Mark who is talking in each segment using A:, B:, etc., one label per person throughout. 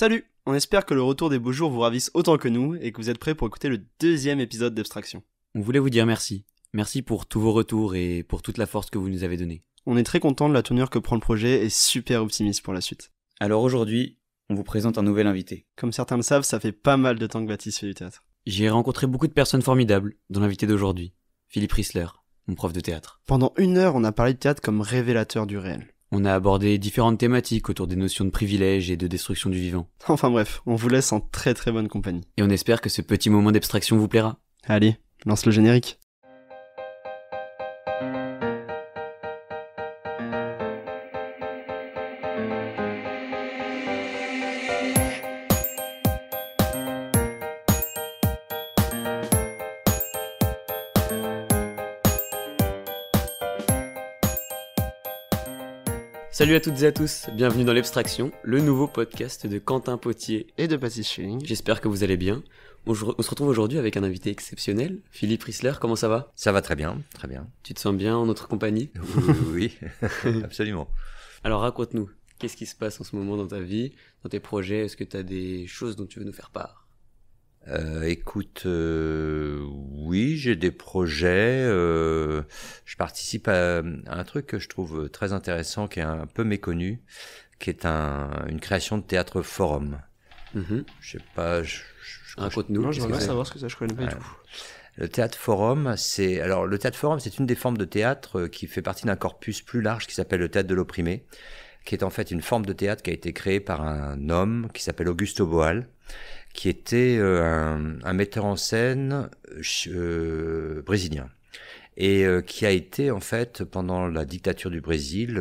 A: Salut On espère que le retour des beaux jours vous ravisse autant que nous et que vous êtes prêts pour écouter le deuxième épisode
B: d'Abstraction. On voulait vous dire merci. Merci pour tous vos retours et pour toute la force que vous nous avez donnée. On est très content de la tournure que prend le projet et super optimiste pour la suite. Alors aujourd'hui, on vous présente un nouvel invité.
A: Comme certains le savent, ça fait pas mal de temps que Baptiste fait du théâtre.
B: J'ai rencontré beaucoup de personnes formidables, dont l'invité d'aujourd'hui, Philippe Rissler, mon prof de théâtre.
A: Pendant une heure, on a parlé de théâtre comme révélateur du réel.
B: On a abordé différentes thématiques autour des notions de privilèges et de destruction du vivant.
A: Enfin bref, on vous laisse en très très bonne compagnie.
B: Et on espère que ce petit moment d'abstraction vous plaira.
A: Allez, lance le générique.
B: Salut à toutes et à tous, bienvenue dans l'Abstraction, le nouveau podcast de Quentin Potier et de Patrice Schilling. J'espère que vous allez bien. On, se retrouve aujourd'hui avec un invité exceptionnel, Philippe Rissler, comment ça va Ça va très bien, très bien. Tu te sens bien en notre compagnie Oui, oui absolument. Alors raconte-nous, qu'est-ce qui se passe en ce moment dans ta vie, dans tes projets Est-ce que tu as des choses dont tu veux nous faire part
C: euh, écoute, euh, oui, j'ai des projets. Euh, je participe à, un truc que je trouve très intéressant, qui est un peu méconnu, qui est une création de théâtre forum. je mm-hmm. Je sais pas. Je, je, un Je, savoir ce que ça. Je connais pas du tout. Le théâtre forum, c'est alors le théâtre forum, c'est une des formes de théâtre qui fait partie d'un corpus plus large qui s'appelle le théâtre de l'opprimé, qui est en fait une forme de théâtre qui a été créée par un homme qui s'appelle Augusto Boal qui était euh, un, metteur en scène euh, brésilien et euh, qui a été en fait pendant la dictature du Brésil,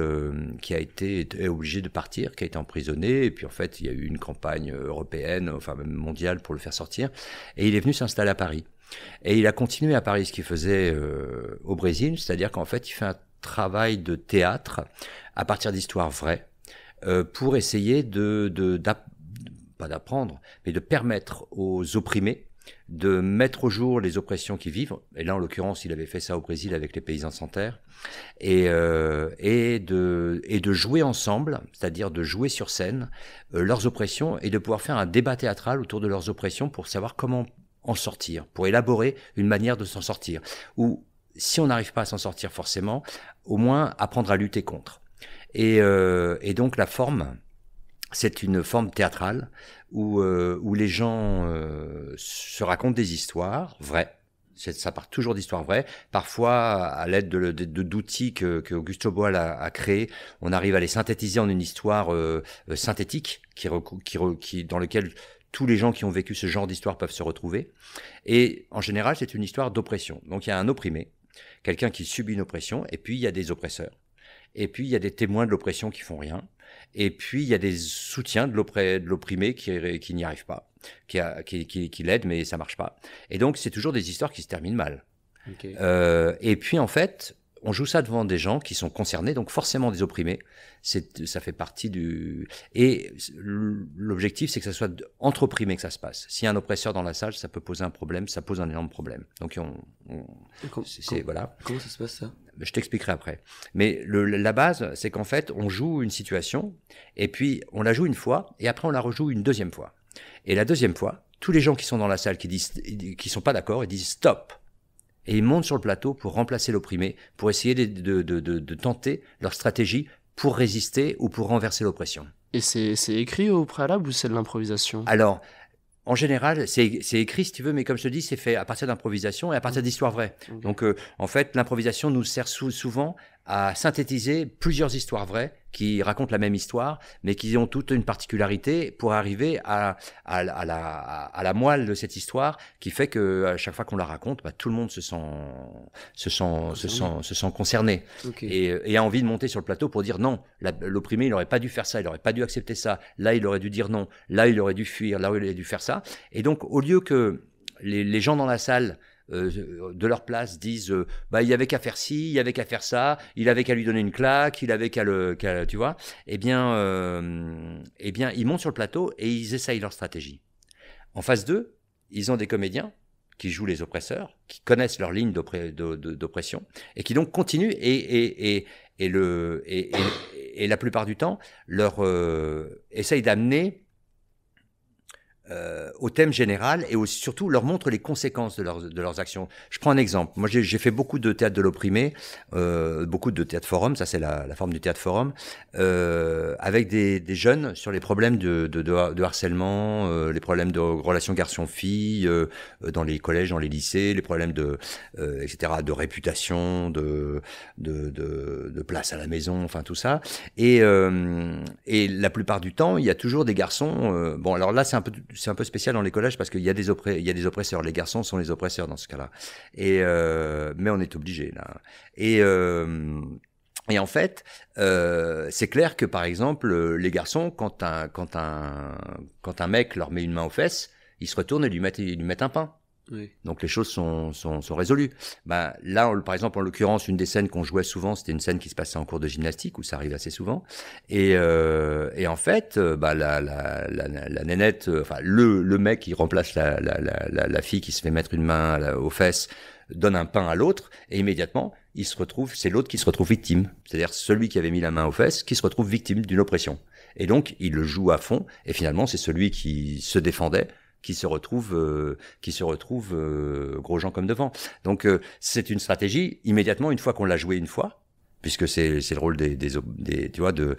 C: qui a été obligé de partir, qui a été emprisonné, et puis en fait il y a eu une campagne européenne, enfin même mondiale pour le faire sortir, et il est venu s'installer à Paris. Et il a continué à Paris ce qu'il faisait au Brésil, c'est-à-dire qu'en fait il fait un travail de théâtre à partir d'histoires vraies pour essayer de, de pas d'apprendre, mais de permettre aux opprimés de mettre au jour les oppressions qu'ils vivent. Et là, en l'occurrence, il avait fait ça au Brésil avec les paysans sans terre. Et, euh, et, de, et de jouer ensemble, c'est-à-dire de jouer sur scène euh, leurs oppressions et de pouvoir faire un débat théâtral autour de leurs oppressions pour savoir comment en sortir, pour élaborer une manière de s'en sortir. Ou si on n'arrive pas à s'en sortir forcément, au moins apprendre à lutter contre. Et, euh, et donc la forme, c'est une forme théâtrale où, euh, où les gens euh, se racontent des histoires vraies. Ça part toujours d'histoires vraies. Parfois, à l'aide de, d'outils que, que Augusto Boal a, a créés, on arrive à les synthétiser en une histoire euh, synthétique qui, qui, qui, dans lequel tous les gens qui ont vécu ce genre d'histoire peuvent se retrouver. Et en général, c'est une histoire d'oppression. Donc il y a un opprimé, quelqu'un qui subit une oppression, et puis il y a des oppresseurs. Et puis il y a des témoins de l'oppression qui font rien. Et puis, il y a des soutiens de l'opprimé qui, qui n'y arrivent pas, qui, qui, qui, l'aident, mais ça marche pas. Et donc, c'est toujours des histoires qui se terminent mal. Euh, et puis, en fait, on joue ça devant des gens qui sont concernés, donc forcément des opprimés. C'est, ça fait partie du. Et l'objectif, c'est que ça soit entre opprimés que ça se passe. S'il y a un oppresseur dans la salle, ça peut poser un problème, ça pose un énorme problème. Donc, on. voilà.
B: comment ça se passe ça
C: je t'expliquerai après. Mais la base, c'est qu'en fait, on joue une situation, et puis on la joue une fois, et après on la rejoue une deuxième fois. Et la deuxième fois, tous les gens qui sont dans la salle, qui disent, qui sont pas d'accord, ils disent stop. Et ils montent sur le plateau pour remplacer l'opprimé, pour essayer de, tenter leur stratégie pour résister ou pour renverser l'oppression. Et c'est écrit au préalable ou c'est de l'improvisation Alors, en général, c'est écrit, si tu veux, mais comme je te dis, c'est fait à partir d'improvisation et à partir mmh. d'histoires vraies. Mmh. Donc, euh, en fait, l'improvisation nous sert souvent à synthétiser plusieurs histoires vraies qui racontent la même histoire, mais qui ont toute une particularité pour arriver à, la, moelle de cette histoire, qui fait que à chaque fois qu'on la raconte, bah, tout le monde se sent, se sent, Se sent, se sent concerné et, a envie de monter sur le plateau pour dire non, l'opprimé, il n'aurait pas dû faire ça, il n'aurait pas dû accepter ça, là, il aurait dû dire non, là, il aurait dû fuir, là, il aurait dû faire ça. Et donc, au lieu que les, les gens dans la salle euh, de leur place disent euh, bah il y avait qu'à faire ci, il y avait qu'à faire ça, il avait qu'à lui donner une claque, il avait qu'à le, tu vois, eh bien, euh, eh bien ils montent sur le plateau et ils essayent leur stratégie. En phase 2, ils ont des comédiens qui jouent les oppresseurs, qui connaissent leur ligne d'oppression et qui donc continuent et, et, et, le et, la plupart du temps leur essayent d'amener euh, au thème général et aussi, surtout leur montre les conséquences de leurs, de leurs actions. Je prends un exemple. Moi, j'ai fait beaucoup de théâtre de l'opprimé, euh, beaucoup de théâtre forum, ça c'est la, la, forme du théâtre forum, euh, avec des, des, jeunes sur les problèmes de, de, de, harcèlement, euh, les problèmes de relations garçons-filles euh, dans les collèges, dans les lycées, les problèmes de, etc., de réputation, de, de, de, place à la maison, enfin tout ça. Et, et la plupart du temps, il y a toujours des garçons. bon, alors là, c'est un peu c'est un peu spécial dans les collèges parce qu'il y, a des oppresseurs. Les garçons sont les oppresseurs dans ce cas-là. Et euh, mais on est obligé là. Et euh, et en fait, euh, c'est clair que par exemple, les garçons, quand un quand un quand un mec leur met une main aux fesses, ils se retournent et lui mettent lui mettent un pain. Donc les choses sont, sont, sont résolues. Ben là, par exemple, en l'occurrence, une des scènes qu'on jouait souvent, c'était une scène qui se passait en cours de gymnastique, où ça arrive assez souvent. Et, euh, et en fait, ben la, la, la, la nénette, euh, enfin le, le mec qui remplace la, la, la, la fille qui se fait mettre une main euh, aux fesses, donne un pain à l'autre, et immédiatement, il se retrouve, c'est l'autre qui se retrouve victime. C'est-à-dire celui qui avait mis la main aux fesses, qui se retrouve victime d'une oppression. Et donc, il le joue à fond, et finalement, c'est celui qui se défendait qui se retrouve euh, qui se retrouve euh, gros gens comme devant. Donc euh, c'est une stratégie immédiatement une fois qu'on l'a joué une fois puisque c'est c'est le rôle des, des, tu vois de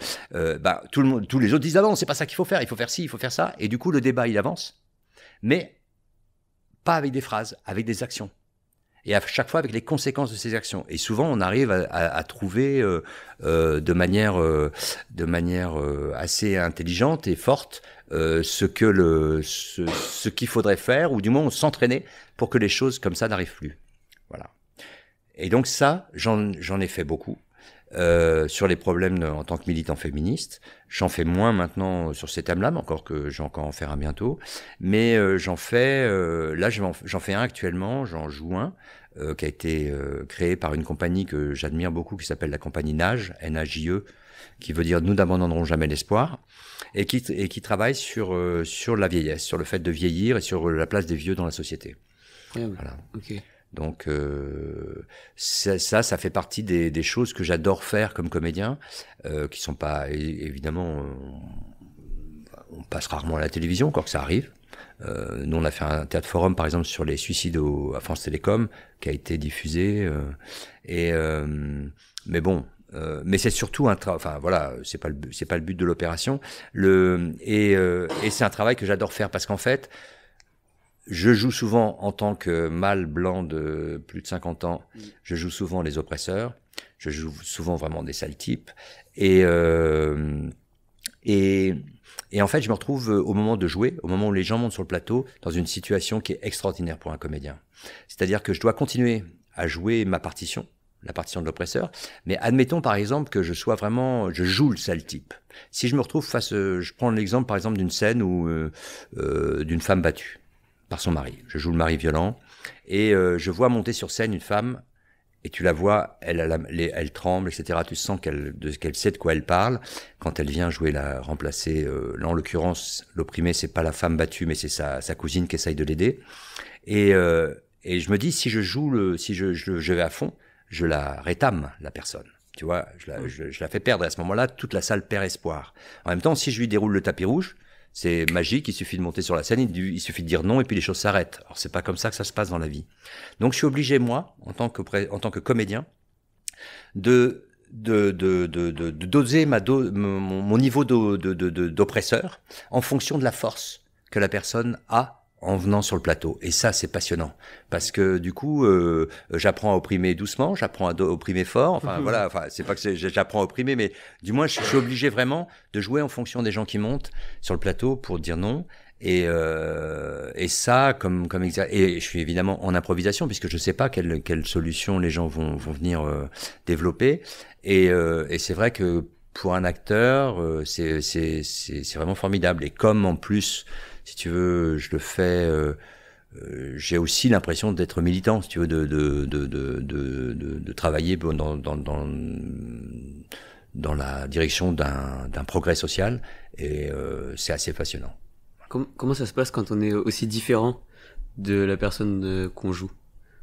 C: bah, tout le monde tous les autres disent ah non c'est pas ça qu'il faut faire il faut faire ci il faut faire ça et du coup le débat il avance mais pas avec des phrases avec des actions et à chaque fois avec les conséquences de ces actions. Et souvent, on arrive à, trouver euh, euh, de manière, euh, de manière assez intelligente et forte ce que le, ce, ce qu'il faudrait faire, ou du moins s'entraîner pour que les choses comme ça n'arrivent plus. Voilà. Et donc ça, j'en ai fait beaucoup. sur les problèmes en tant que militant féministe. J'en fais moins maintenant sur ces thèmes-là, mais encore que j'ai encore en faire un bientôt. Mais j'en fais, là j'en fais un actuellement, j'en joue un, euh, qui a été euh, créé par une compagnie que j'admire beaucoup, qui s'appelle la compagnie Nage, N-A-J-E, qui veut dire nous n'abandonnerons jamais l'espoir, et qui, et qui travaille sur, euh, sur la vieillesse, sur le fait de vieillir et sur la place des vieux dans la société. Ah Donc ça, ça, fait partie des, choses que j'adore faire comme comédien, qui qui sont pas évidemment, on passe rarement à la télévision, quand que ça arrive. Euh, nous, on a fait un théâtre forum, par exemple, sur les suicides au, à France Télécom, qui a été diffusé. Euh, et euh, mais bon, euh, mais c'est surtout un travail. Enfin voilà, c'est pas le c'est pas le but de l'opération. Le et, et c'est un travail que j'adore faire parce qu'en fait, je joue souvent en tant que mâle blanc de plus de 50 ans. Mm. Je joue souvent les oppresseurs. Je joue souvent vraiment des sales types. Et euh, et et en fait, je me retrouve euh, au moment de jouer, au moment où les gens montent sur le plateau, dans une situation qui est extraordinaire pour un comédien. C'est-à-dire que je dois continuer à jouer ma partition, la partition de l'oppresseur. Mais admettons par exemple que je sois vraiment, je joue le sale type. Si je me retrouve face, euh, je prends l'exemple par exemple d'une scène où euh, d'une femme battue par son mari. Je joue le mari violent et je vois monter sur scène une femme et tu la vois, elle, elle, tremble, etc. Tu sens qu'elle sait de quoi elle parle. Quand elle vient jouer la remplacer, euh, là en l'occurrence, l'opprimé, c'est pas la femme battue, mais c'est sa, cousine qui essaye de l'aider. Euh, et, je me dis, si je joue, le, si je, vais à fond, je la rétame, la personne. Tu vois, je la, je la fais perdre. Et à ce moment-là, toute la salle perd espoir. En même temps, si je lui déroule le tapis rouge, c'est magique, il suffit de monter sur la scène, il, suffit de dire non et puis les choses s'arrêtent. Alors c'est pas comme ça que ça se passe dans la vie. Donc je suis obligé moi, en tant que comédien, de doser mon, niveau d'oppresseur en fonction de la force que la personne a en venant sur le plateau. Et ça, c'est passionnant parce que du coup, euh, j'apprends à opprimer doucement, j'apprends à opprimer fort. Enfin mhm. voilà, enfin c'est pas que j'apprends à opprimer, mais du moins je suis obligé vraiment de jouer en fonction des gens qui montent sur le plateau pour dire non. Et, euh, et ça, comme comme et je suis évidemment en improvisation puisque je sais pas quelle quelle solution les gens vont vont venir euh, développer. Et, et c'est vrai que pour un acteur, c'est c'est c'est vraiment formidable. Et comme en plus si tu veux, je le fais. Euh, euh, j'ai aussi l'impression d'être militant, si tu veux, de, de, de, de, de travailler dans, dans, dans, dans, la direction d'un progrès social, et euh, c'est assez passionnant.
B: Comment, comment ça se passe quand on est aussi différent de la personne euh, qu'on joue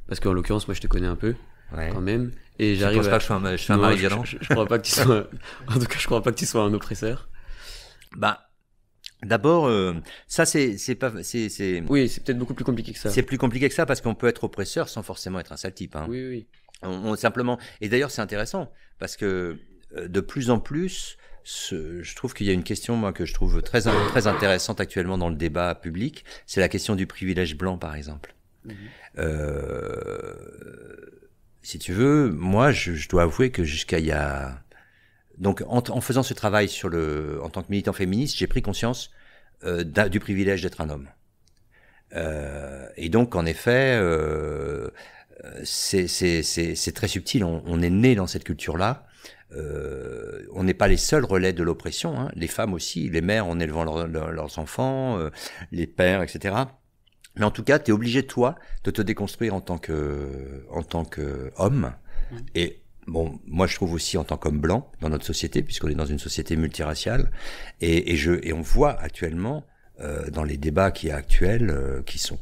B: Parce qu'en l'occurrence, moi je te connais un peu, quand même, et j'arrive. à... pas que je sois un, mari je, crois pas que tu sois. Un... en tout cas, je crois pas que tu sois un oppresseur. Bah, D'abord, euh,
C: ça c'est c'est pas c'est c'est oui c'est peut-être beaucoup plus compliqué que ça. C'est plus compliqué que ça parce qu'on peut être oppresseur sans forcément être un sale type. Hein. Oui oui. On, simplement et d'ailleurs c'est intéressant parce que euh, de plus en plus ce, je trouve qu'il y a une question moi que je trouve très très intéressante actuellement dans le débat public, c'est la question du privilège blanc par exemple. Mhm. Euh, si tu veux, moi je, je dois avouer que jusqu'à il y a donc en, faisant ce travail sur le, en tant que militant féministe, j'ai pris conscience euh, du privilège d'être un homme. Euh, et donc en effet, euh, c'est très subtil. On, est né dans cette culture-là. on n'est pas les seuls relais de l'oppression. Hein. Les femmes aussi, les mères en élevant leurs enfants, les pères, etc. Mais en tout cas, tu es obligé toi de te déconstruire en tant que en tant que homme. Et Bon, moi je trouve aussi en tant qu'homme blanc dans notre société, puisqu'on est dans une société multiraciale, et, je, et on voit actuellement euh, dans les débats qui est actuels, euh, qui sont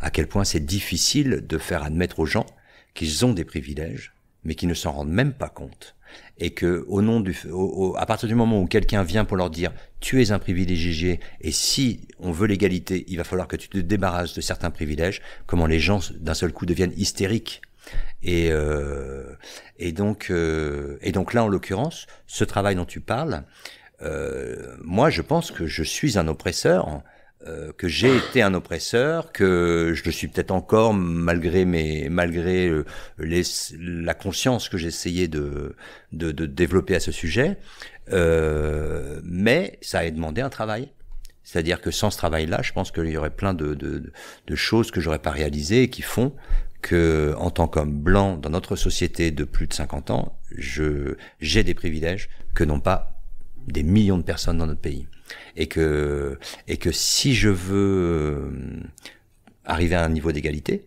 C: à quel point c'est difficile de faire admettre aux gens qu'ils ont des privilèges, mais qu'ils ne s'en rendent même pas compte, et que au nom du, à partir du moment où quelqu'un vient pour leur dire tu es un privilégié et si on veut l'égalité, il va falloir que tu te débarrasses de certains privilèges, comment les gens d'un seul coup deviennent hystériques euh, euh, et, donc, là, en l'occurrence, ce travail dont tu parles, euh, moi, je pense que je suis un oppresseur, hein, que j'ai été un oppresseur, que je le suis peut-être encore malgré mes, malgré la conscience que j'ai essayé de, développer à ce sujet. mais ça a demandé un travail. C'est-à-dire que sans ce travail-là, je pense qu'il y aurait plein de, choses que j'aurais pas réalisées et qui font que en tant qu'homme blanc dans notre société de plus de 50 ans, je j'ai des privilèges que n'ont pas des millions de personnes dans notre pays. Et que et que si je veux euh, arriver à un niveau d'égalité,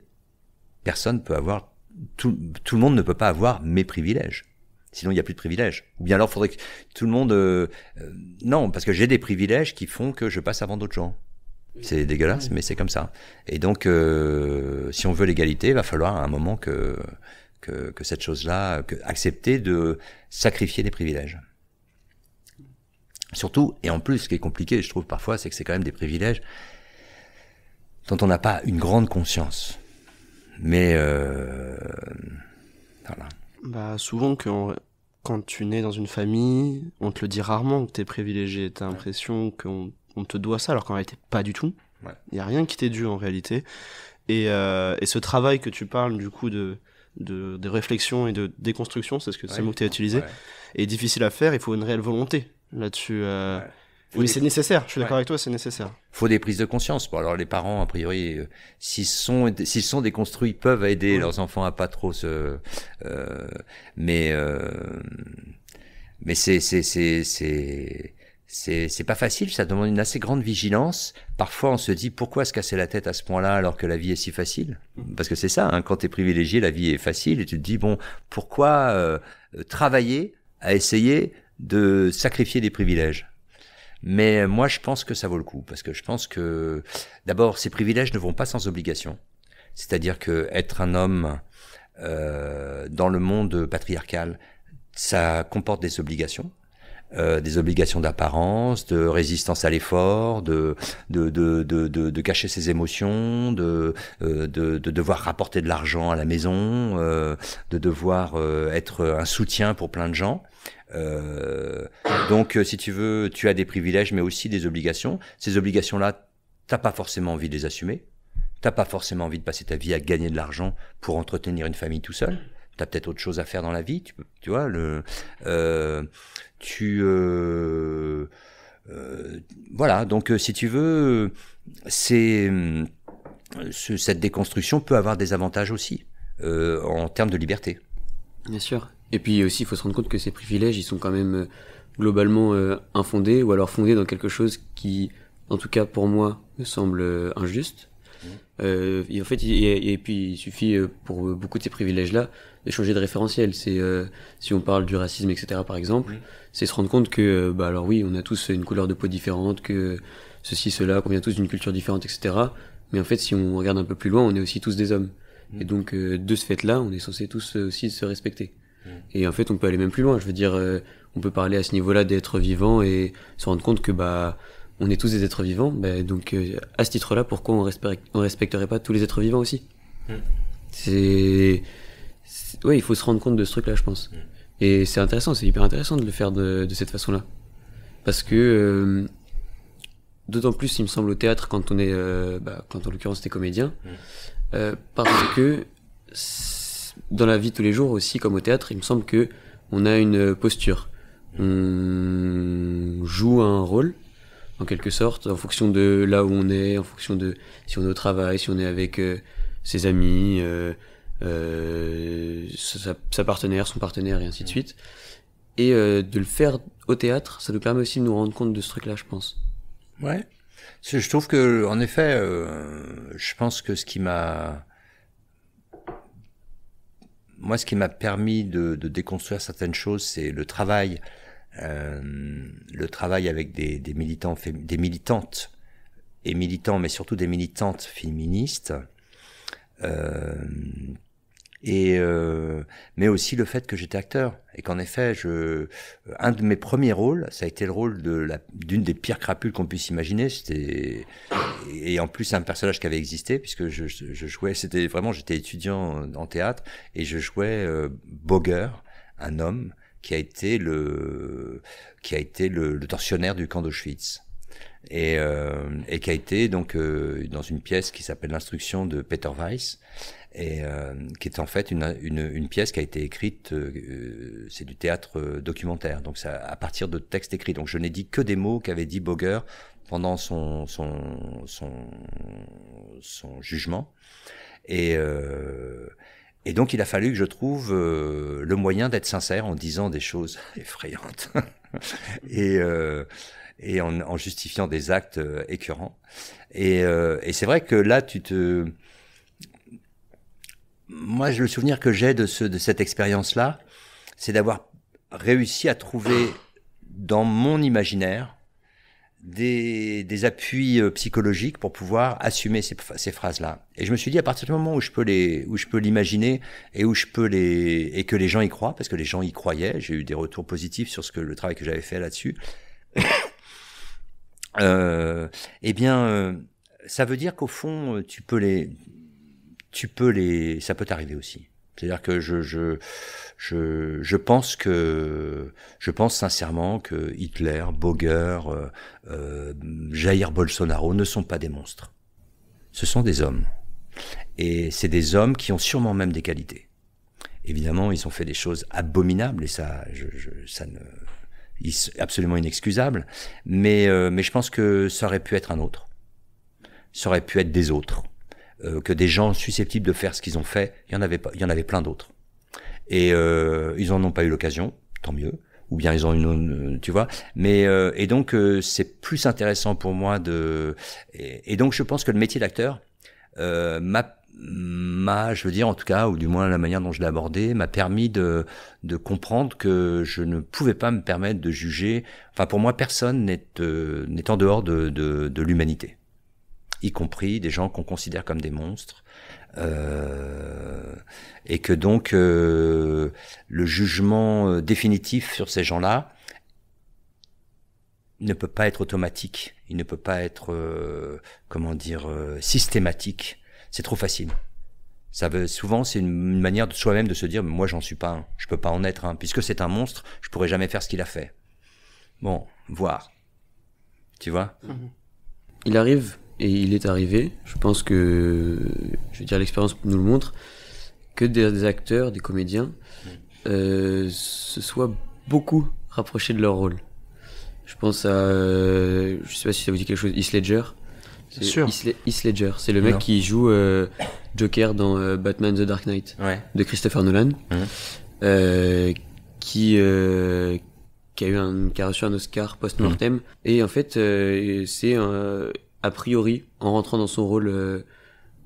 C: personne peut avoir tout, tout le monde ne peut pas avoir mes privilèges. Sinon, il n'y a plus de privilèges. Ou bien alors, faudrait que tout le monde... Euh, euh, non, parce que j'ai des privilèges qui font que je passe avant d'autres gens. C'est dégueulasse, mais c'est comme ça. Et donc, euh, si on veut l'égalité, il va falloir à un moment que, que, cette chose-là, accepter de sacrifier des privilèges. Surtout, et en plus, ce qui est compliqué, je trouve parfois, c'est que c'est quand même des privilèges dont on n'a pas une grande conscience. Mais
A: euh, voilà. Bah souvent quand tu nais dans une famille, on te le dit rarement que tu es privilégié. as l'impression qu'on on te doit ça alors qu'en réalité pas du tout. Il n'y a rien qui t'est dû en réalité. Euh, et, ce travail que tu parles du coup de, de, réflexion et de déconstruction, c'est ce que mot que tu as utilisé, est difficile à faire, il faut une réelle volonté là-dessus. Euh, oui, c'est nécessaire, je suis d'accord avec toi, c'est nécessaire.
C: faut des prises de conscience. Bon, alors les parents, a priori, euh, s'ils sont, s'ils sont déconstruits, peuvent aider leurs enfants à pas trop se... mais mais c'est, c'est c'est pas facile, ça demande une assez grande vigilance. Parfois, on se dit pourquoi se casser la tête à ce point-là alors que la vie est si facile Parce que c'est ça, hein, quand tu es privilégié, la vie est facile et tu te dis bon, pourquoi euh, travailler à essayer de sacrifier des privilèges Mais moi, je pense que ça vaut le coup parce que je pense que d'abord, ces privilèges ne vont pas sans obligation. C'est-à-dire que être un homme euh, dans le monde patriarcal, ça comporte des obligations euh, des obligations d'apparence, de résistance à l'effort, de de, de, de, de, cacher ses émotions, de, euh, de, de, devoir rapporter de l'argent à la maison, euh, de devoir être un soutien pour plein de gens. donc, si tu veux, tu as des privilèges, mais aussi des obligations. Ces obligations-là, t'as pas forcément envie de les assumer. T'as pas forcément envie de passer ta vie à gagner de l'argent pour entretenir une famille tout seul. T'as peut-être autre chose à faire dans la vie. Tu, tu vois, le, tu euh, euh, voilà, donc euh, si tu veux, c'est cette déconstruction peut avoir des avantages aussi
B: en termes de liberté. Bien sûr. Et puis aussi, il faut se rendre compte que ces privilèges, ils sont quand même globalement infondés ou alors fondés dans quelque chose qui, en tout cas pour moi, me semble injuste. Euh, et en fait, et, puis il suffit euh, pour euh, beaucoup de ces privilèges-là de changer de référentiel. C'est si on parle du racisme, etc. Par exemple, c'est se rendre compte que, bah alors oui, on a tous une couleur de peau différente, que ceci, cela, qu'on vient tous d'une culture différente, etc. Mais en fait, si on regarde un peu plus loin, on est aussi tous des hommes. Mm. Et donc, de ce fait-là, on est censé tous aussi se respecter. Mm. Et en fait, on peut aller même plus loin. Je veux dire, on peut parler à ce niveau-là d'être vivant et se rendre compte que, bah on est tous des êtres vivants, ben, donc euh, à ce titre-là, pourquoi on, ne on respecterait pas tous les êtres vivants aussi hmm. C'est. il faut se rendre compte de ce truc-là, je pense. Hmm. Et c'est intéressant, c'est hyper intéressant de le faire de, cette façon-là. Parce que. Euh, d'autant plus, il me semble, au théâtre, quand on est. Euh, bah, quand en l'occurrence, des comédien. Hmm. parce que. Dans la vie de tous les jours aussi, comme au théâtre, il me semble que on a une posture. On joue un rôle en quelque sorte, en fonction de là où on est, en fonction de si on est au travail, si on est avec euh, ses amis, euh, euh, sa, partenaire, son partenaire, et ainsi de suite. Et de le faire au théâtre, ça nous permet aussi de nous rendre compte de ce truc-là, je pense. Ouais. Je trouve que, en effet, je pense que ce qui m'a
C: moi, ce qui m'a permis de, de, déconstruire certaines choses, c'est le travail euh, le travail avec des, militants, des militantes et militants, mais surtout des militantes féministes. Euh, et euh, mais aussi le fait que j'étais acteur et qu'en effet, je, un de mes premiers rôles, ça a été le rôle d'une des pires crapules qu'on puisse imaginer. C'était et en plus un personnage qui avait existé puisque je, jouais, c'était vraiment, j'étais étudiant en théâtre et je jouais Boger, un homme qui a été le, qui a été le, le tortionnaire du camp d'Auschwitz. Et, euh, et, qui a été donc euh, dans une pièce qui s'appelle l'instruction de Peter Weiss et euh, qui est en fait une, une, une, pièce qui a été écrite c'est du théâtre documentaire donc ça à partir de textes écrits donc je n'ai dit que des mots qu'avait dit Boger pendant son son son, son jugement et et donc il a fallu que je trouve euh, le moyen d'être sincère en disant des choses effrayantes et, euh, en, justifiant des actes euh, écœurants. Et, c'est vrai que là, tu te... Moi, je le souvenir que j'ai de, ce, de cette expérience-là, c'est d'avoir réussi à trouver dans mon imaginaire des, appuis euh, psychologiques pour pouvoir assumer ces, phrases-là. Et je me suis dit, à partir du moment où je peux les, où je peux l'imaginer et où je peux les, et que les gens y croient, parce que les gens y croyaient, j'ai eu des retours positifs sur ce que le travail que j'avais fait là-dessus. euh, eh bien, euh, ça veut dire qu'au fond, euh, tu peux les, tu peux les, ça peut t'arriver aussi. C'est-à-dire que je, je, je, pense que, je pense sincèrement que Hitler, Boger, euh, euh, Jair Bolsonaro ne sont pas des monstres. Ce sont des hommes. Et c'est des hommes qui ont sûrement même des qualités. Évidemment, ils ont fait des choses abominables et ça, je, ça ne, absolument inexcusable. Mais, euh, mais je pense que ça aurait pu être un autre. Ça aurait pu être des autres. Euh, que des gens susceptibles de faire ce qu'ils ont fait, il y en avait il y en avait plein d'autres. Et euh, ils en ont pas eu l'occasion, tant mieux. Ou bien ils ont une, euh, tu vois. Mais euh, et donc c'est plus intéressant pour moi de. Et, donc je pense que le métier d'acteur m'a m'a, je veux dire en tout cas, ou du moins la manière dont je l'ai abordé, m'a permis de, comprendre que je ne pouvais pas me permettre de juger. Enfin, pour moi, personne n'est en dehors de l'humanité, y compris des gens qu'on considère comme des monstres, euh, et que donc euh, le jugement euh, définitif sur ces gens-là ne peut pas être automatique, il ne peut pas être comment dire systématique. C'est trop facile. Ça veut souvent c'est une, manière de soi-même de se dire moi j'en suis pas un, je peux pas en être un puisque c'est un monstre, je pourrais jamais faire ce qu'il
B: a fait. Bon, voir. Tu vois. Mhm. Il arrive et il est arrivé, je pense que, je veux dire, l'expérience nous le montre, que des, acteurs, des comédiens, euh, se soient beaucoup rapprochés de leur rôle. Je pense à, euh, je sais pas si ça vous dit quelque chose, Heath Ledger. C'est sûr. Heath Ledger, c'est le mec qui joue euh, Joker dans Batman The Dark Knight de Christopher Nolan, qui qui a eu une qui reçu un Oscar post-mortem mm. et en fait c'est un a priori, en rentrant dans son rôle euh,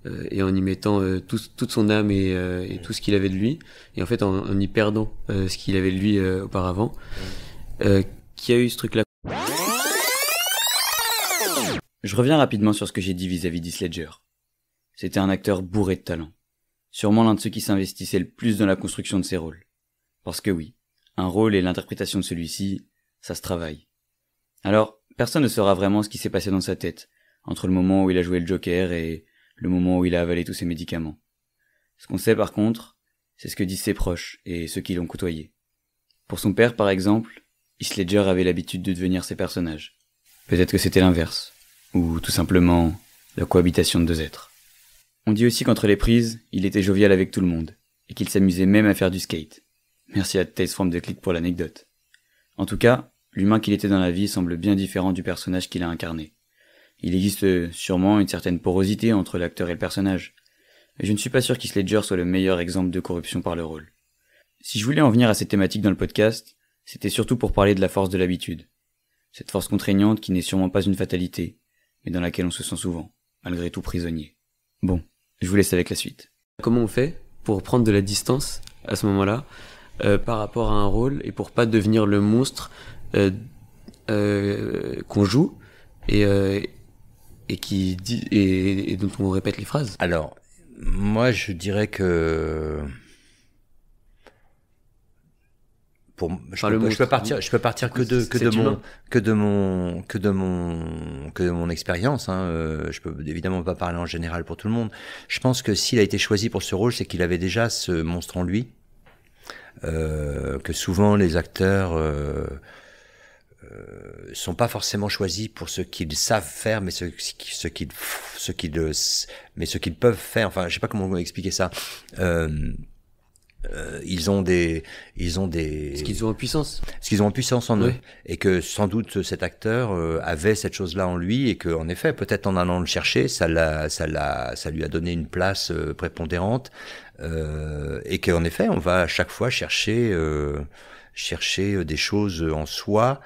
B: euh, et en y mettant euh, toute son âme et, tout ce qu'il avait de lui, et en fait en, y perdant ce qu'il avait de lui auparavant, qui a eu ce truc-là. Je reviens rapidement sur ce que j'ai dit vis-à-vis d'Isledger. C'était un acteur bourré de talent. Sûrement l'un de ceux qui s'investissaient le plus dans la construction de ses rôles. Parce que oui, un rôle et l'interprétation de celui-ci, ça se travaille. Alors, personne ne saura vraiment ce qui s'est passé dans sa tête, entre le moment où il a joué le Joker et le moment où il a avalé tous ses médicaments. Ce qu'on sait par contre, c'est ce que disent ses proches et ceux qui l'ont côtoyé. Pour son père par exemple, Heath Ledger avait l'habitude de devenir ses personnages. Peut-être que c'était l'inverse, ou tout simplement la cohabitation de deux êtres. On dit aussi qu'entre les prises, il était jovial avec tout le monde, et qu'il s'amusait même à faire du skate. Merci à Tales from the Click pour l'anecdote. En tout cas, l'humain qu'il était dans la vie semble bien différent du personnage qu'il a incarné. Il existe euh, sûrement une certaine porosité entre l'acteur et le personnage. Mais je ne suis pas sûr qu'Isledger soit le meilleur exemple de corruption par le rôle. Si je voulais en venir à cette thématique dans le podcast, c'était surtout pour parler de la force de l'habitude. Cette force contraignante qui n'est sûrement pas une fatalité, mais dans laquelle on se sent souvent, malgré tout prisonnier. Bon, je vous laisse avec la suite. Comment on fait pour prendre de la distance à ce moment-là euh, par rapport à un rôle et pour pas devenir le monstre euh, qu'on joue et, et qui dit et, et dont on répète les phrases Alors, moi, je dirais que
C: pour je, peux, je peux, partir je peux partir que de que de mon que de mon que de mon que de mon expérience hein, euh, je peux évidemment pas parler en général pour tout le monde je pense que s'il a été choisi pour ce rôle c'est qu'il avait déjà ce monstre en lui euh, que souvent les acteurs euh, euh, sont pas forcément choisis pour ce qu'ils savent faire, mais ce, ce qu'ils, ce mais ce qu'ils peuvent faire. Enfin, je sais pas comment expliquer ça. Euh, euh, ils ont des, ils ont des. Ce qu'ils ont en puissance. Ce qu'ils ont en puissance en eux, et que sans doute cet acteur avait cette chose-là en lui, et que en effet, peut-être en allant le chercher, ça l'a, ça l'a, ça lui a donné une place prépondérante, euh, et qu'en effet, on va à chaque fois chercher, chercher des choses en soi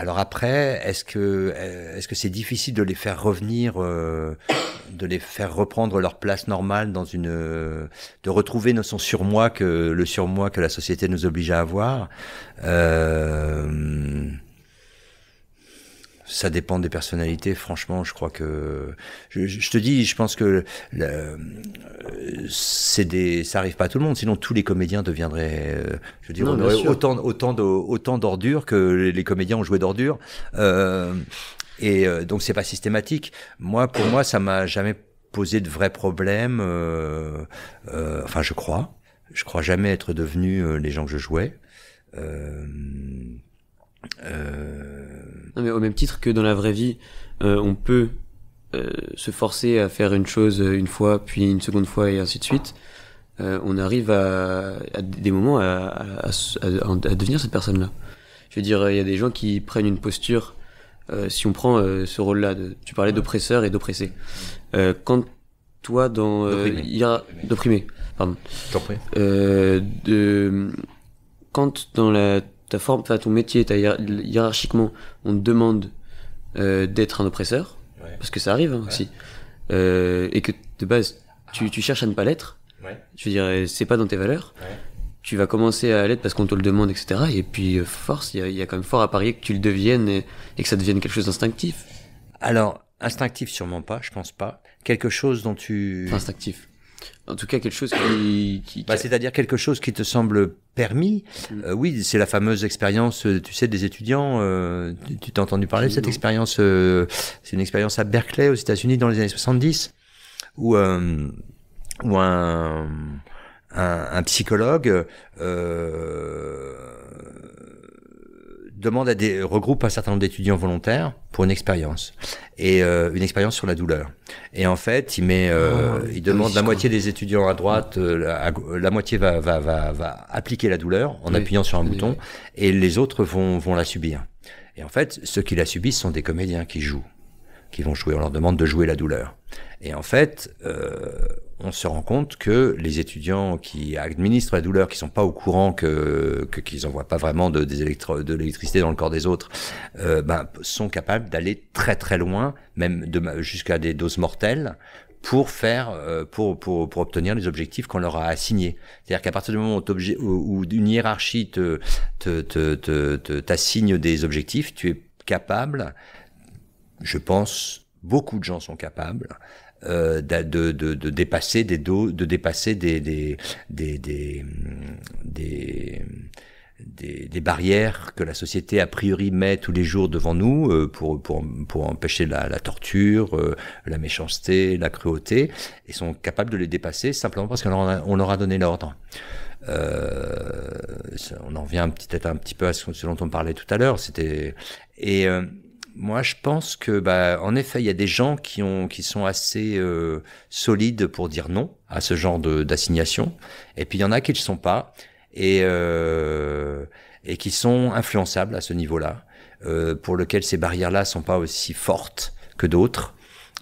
C: alors après, est-ce que euh, est-ce que c'est difficile de les faire revenir, euh, de les faire reprendre leur place normale dans une, euh, de retrouver sur surmoi que le surmoi que la société nous oblige à avoir ça dépend des personnalités. Franchement, je crois que je, te dis, je pense que c'est des, ça arrive pas à tout le monde. Sinon, tous les comédiens deviendraient, euh, je veux dire, autant autant autant d'ordures que les comédiens ont joué d'ordures. Euh, et euh, donc c'est pas systématique. Moi, pour moi, ça m'a jamais posé de vrais problèmes. enfin, je crois. Je crois jamais être devenu les gens que je jouais. Euh,
B: euh, non, mais au même titre que dans la vraie vie, euh, on peut euh, se forcer à faire une chose une fois, puis une seconde fois, et ainsi de suite. on arrive à, des moments à, devenir cette personne-là. Je veux dire, il y a des gens qui prennent une posture. si on prend ce rôle-là, tu parlais d'oppresseur et d'oppressé. quand toi, dans il y a d'opprimé, pardon. Euh, de quand dans la ta forme, ton métier, hiérarchiquement, on te demande euh, d'être un oppresseur, parce que ça arrive hein, aussi, euh, et que de base tu, cherches à ne pas l'être. Ouais. Je veux dire, euh, c'est pas dans tes valeurs. Tu vas commencer à l'être parce qu'on te le demande, etc. Et puis force, il y, a, quand même fort à parier que tu le deviennes et, et que ça devienne quelque chose d'instinctif. Alors instinctif sûrement pas, je pense pas. Quelque chose dont tu. Instinctif. En tout cas, quelque chose
C: qui. qui... Bah, C'est-à-dire quelque chose qui te semble permis. Mm. Euh, oui, c'est la fameuse expérience, euh, tu sais, des étudiants. Euh, tu t'es entendu parler de cette expérience C'est une expérience à Berkeley, aux États-Unis, dans les années 70, où, où un, un, un psychologue demande à des regroupe un certain nombre d'étudiants volontaires pour une expérience et euh, une expérience sur la douleur. Et en fait, il met, euh, oh, il demande la moitié des étudiants à droite, euh, la, moitié va, va, va, va, appliquer la douleur en appuyant sur un bouton, et les autres vont, vont la subir. Et en fait, ceux qui la subissent sont des comédiens qui jouent, qui vont jouer. On leur demande de jouer la douleur. Et en fait, on se rend compte que les étudiants qui administrent la douleur, qui sont pas au courant que qu'ils envoient pas vraiment de, des électro, de l'électricité dans le corps des autres, euh, ben, sont capables d'aller très très loin, même de, jusqu'à des doses mortelles, pour faire euh, pour, pour, pour obtenir les objectifs qu'on leur a assignés. C'est-à-dire qu'à partir du moment où, une hiérarchie te t'assigne te, te, des objectifs, tu es capable, je pense, beaucoup de gens sont capables euh, de, de, de, dépasser des dos, de dépasser des des, des, mm, des, des des, barrières que la société a priori met tous les jours devant nous euh, pour, pour, pour empêcher la, la torture, euh, la méchanceté, la cruauté, et sont capables de les dépasser simplement parce qu'on leur, a, on leur donné l'ordre. Euh, on en revient peut-être un petit peu à ce, dont on parlait tout à l'heure. C'était et moi, je pense que, bah, en effet, il y a des gens qui ont, qui sont assez euh, solides pour dire non à ce genre d'assignation, et puis il y en a qui ne le sont pas et euh, et qui sont influençables à ce niveau-là, euh, pour lequel ces barrières-là sont pas aussi fortes que d'autres.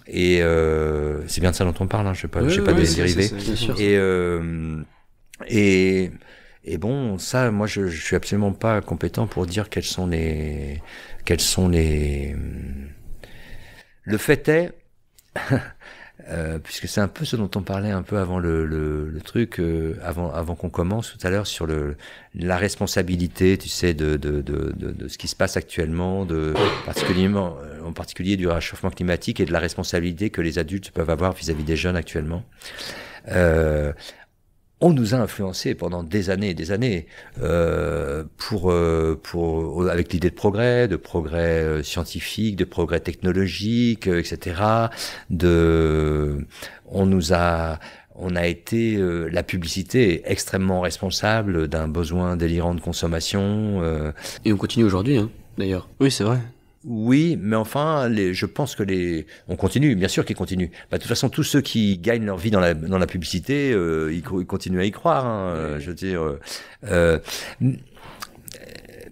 C: Et euh, c'est bien de ça dont on parle. Hein, je ne sais pas, oui, dériver. Et euh, et et bon, ça, moi, je, je suis absolument pas compétent pour dire quelles sont les quels sont les... Le fait est, euh, puisque c'est un peu ce dont on parlait un peu avant le, truc, euh, avant, avant qu'on commence tout à l'heure sur le, la responsabilité, tu sais, de, ce qui se passe actuellement, de, particulièrement, euh, en particulier du réchauffement climatique et de la responsabilité que les adultes peuvent avoir vis-à-vis des jeunes actuellement on nous a influencés pendant des années et des années euh, pour, euh, pour, avec l'idée de progrès, de progrès euh, scientifique, de progrès technologique, etc. De, on nous a on a été la publicité extrêmement responsable d'un besoin délirant de consommation. Et on continue aujourd'hui, hein, d'ailleurs. Oui, c'est vrai. Oui, mais enfin, les, je pense que les, on continue, bien sûr qu'ils continuent. Bah, de toute façon, tous ceux qui gagnent leur vie dans la, dans la publicité, euh, ils, continuent à y croire. Hein, je veux dire, euh, euh,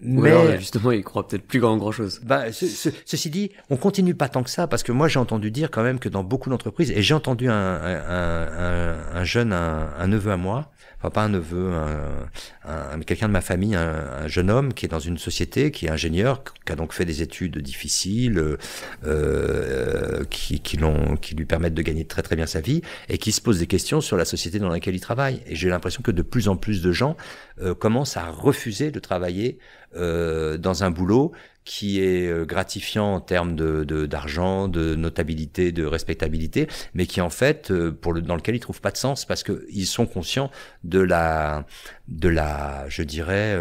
C: mais justement, il croit peut-être plus grand grand chose. Bah, ceci dit, on continue pas tant que ça parce que moi j'ai entendu dire quand même que dans beaucoup d'entreprises et j'ai entendu un, jeune, un, neveu à moi, enfin pas un neveu, quelqu'un de ma famille, un, jeune homme qui est dans une société, qui est ingénieur, qui a donc fait des études difficiles, euh, euh, qui l'ont, qui lui permettent de gagner très très bien sa vie et qui se pose des questions sur la société dans laquelle il travaille. Et j'ai l'impression que de plus en plus de gens euh, commence commencent à refuser de travailler euh, dans un boulot qui est euh, gratifiant en termes de d'argent, de, notabilité, de respectabilité, mais qui en fait, pour le, dans lequel ils trouvent pas de sens parce que ils sont conscients de la de la, je dirais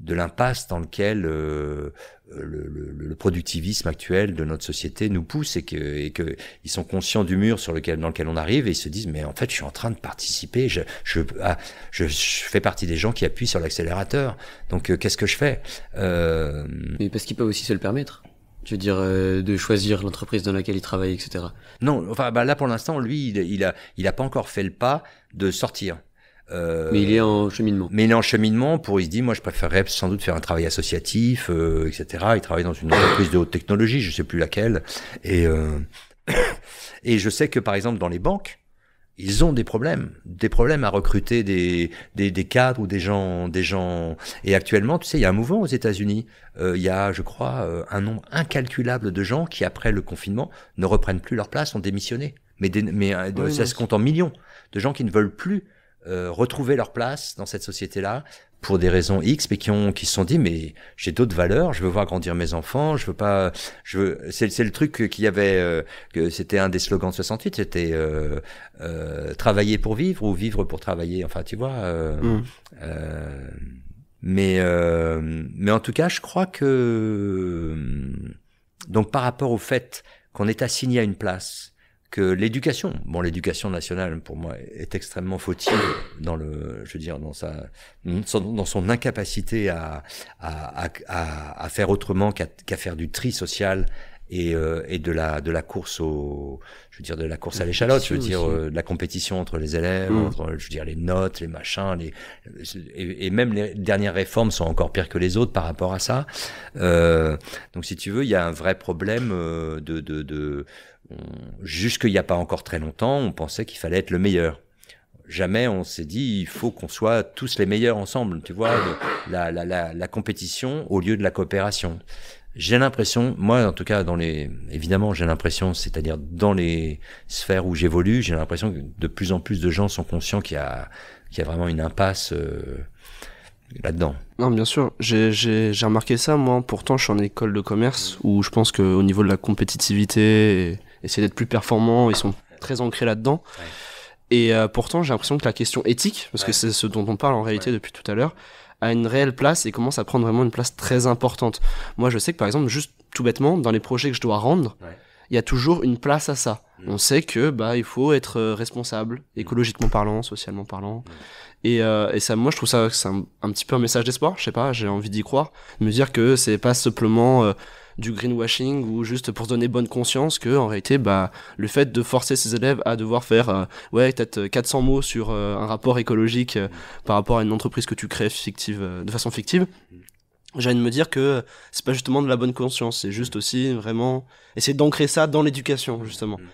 C: de l'impasse dans lequel euh, le, productivisme actuel de notre société nous pousse et que, que ils sont conscients du mur sur lequel dans lequel on arrive et ils se disent mais en fait je suis en train de participer je je, ah, je, fais partie des gens qui appuient sur l'accélérateur donc euh, qu'est-ce que je fais euh, mais parce qu'ils peuvent aussi se le permettre tu veux dire, de choisir l'entreprise dans laquelle il travaille, etc. Non, enfin, bah là pour l'instant, lui, il, il a, il a pas encore fait le pas de sortir. Euh, mais il est en cheminement. Mais il est en cheminement pour, il se dit, moi je préférerais sans doute faire un travail associatif, euh, etc. Il travaille dans une entreprise de haute technologie, je sais plus laquelle. Et, euh, et je sais que par exemple dans les banques, ils ont des problèmes, des problèmes à recruter des, des, des, cadres ou des gens, des gens. Et actuellement, tu sais, il y a un mouvement aux États-Unis. Euh, il y a, je crois, euh, un nombre incalculable de gens qui, après le confinement, ne reprennent plus leur place, ont démissionné. Mais, mais euh, ça se compte en millions de gens qui ne veulent plus euh, retrouver leur place dans cette société-là pour des raisons X, mais qui ont qui se sont dit mais j'ai d'autres valeurs, je veux voir grandir mes enfants, je veux pas, je veux c'est c'est le truc qu'il y avait euh, que c'était un des slogans de 68, c'était euh, travailler pour vivre ou vivre pour travailler, enfin tu vois. Mm. mais mais en tout cas, je crois que donc par rapport au fait qu'on est assigné à une place que l'éducation, bon, l'éducation nationale pour moi est extrêmement fautive dans le, je veux dire, dans sa, dans son incapacité à à, à, faire autrement qu'à faire du tri social, et, euh, et de la de la course au je veux dire de la course à l'échalote je veux dire euh, de la compétition entre les élèves mmh. entre je veux dire les notes les machins les et, même les dernières réformes sont encore pires que les autres par rapport à ça euh, donc si tu veux il y a un vrai problème euh, de de, de jusqu'il n'y a pas encore très longtemps on pensait qu'il fallait être le meilleur jamais on s'est dit il faut qu'on soit tous les meilleurs ensemble tu vois la, la la la compétition au lieu de la coopération j'ai l'impression, moi en tout cas dans les, évidemment j'ai l'impression, c'est-à-dire dans les sphères où j'évolue, j'ai l'impression que de plus en plus de gens sont conscients qu'il y a,
A: qu'il y a vraiment une impasse euh, là-dedans. Non, bien sûr, j'ai remarqué ça moi. Pourtant, je suis en école de commerce où je pense qu'au niveau de la compétitivité, et essayer d'être plus performant, ils sont très ancrés là-dedans. Et euh, pourtant, j'ai l'impression que la question éthique, parce que c'est ce dont on parle en réalité depuis tout à l'heure, à une réelle place et commence à prendre vraiment une place très importante. Moi, je sais que par exemple, juste tout bêtement, dans les projets que je dois rendre, il y a toujours une place à ça. Mm. On sait que bah il faut être euh, responsable, mm. écologiquement parlant, socialement parlant. Mm. Et, euh, et, ça, moi, je trouve ça c'est un, petit peu un message d'espoir. Je sais pas, j'ai envie d'y croire, me dire que c'est pas simplement euh, du greenwashing ou juste pour donner bonne conscience que en réalité bah le fait de forcer ses élèves à devoir faire euh, ouais peut-être 400 euh, mots sur euh, un rapport écologique par rapport à une entreprise que tu crées fictive de façon fictive j'ai envie de me dire que c'est pas justement de la bonne conscience c'est juste aussi vraiment essayer d'ancrer ça dans l'éducation justement mm.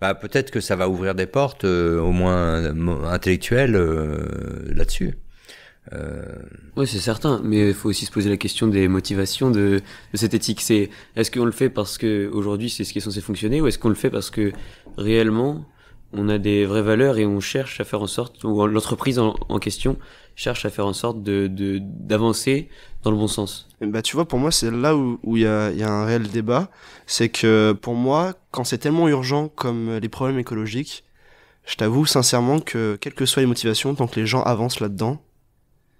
C: bah, peut-être que ça va ouvrir des portes, au moins intellectuelles,
B: là-dessus. Euh... Oui, c'est certain, mais il faut aussi se poser la question des motivations de, de cette éthique. C'est est-ce qu'on le fait parce que aujourd'hui c'est ce qui est censé fonctionner, ou est-ce qu'on le fait parce que réellement on a des vraies valeurs et on cherche à faire en sorte, ou l'entreprise en, question cherche à faire en sorte de d'avancer dans le bon sens. Bah tu vois, pour moi c'est là où il y, a, y a un réel débat, c'est que pour moi quand c'est
A: tellement urgent comme les problèmes écologiques, je t'avoue sincèrement que quelles que soient les motivations, tant que les gens avancent là-dedans,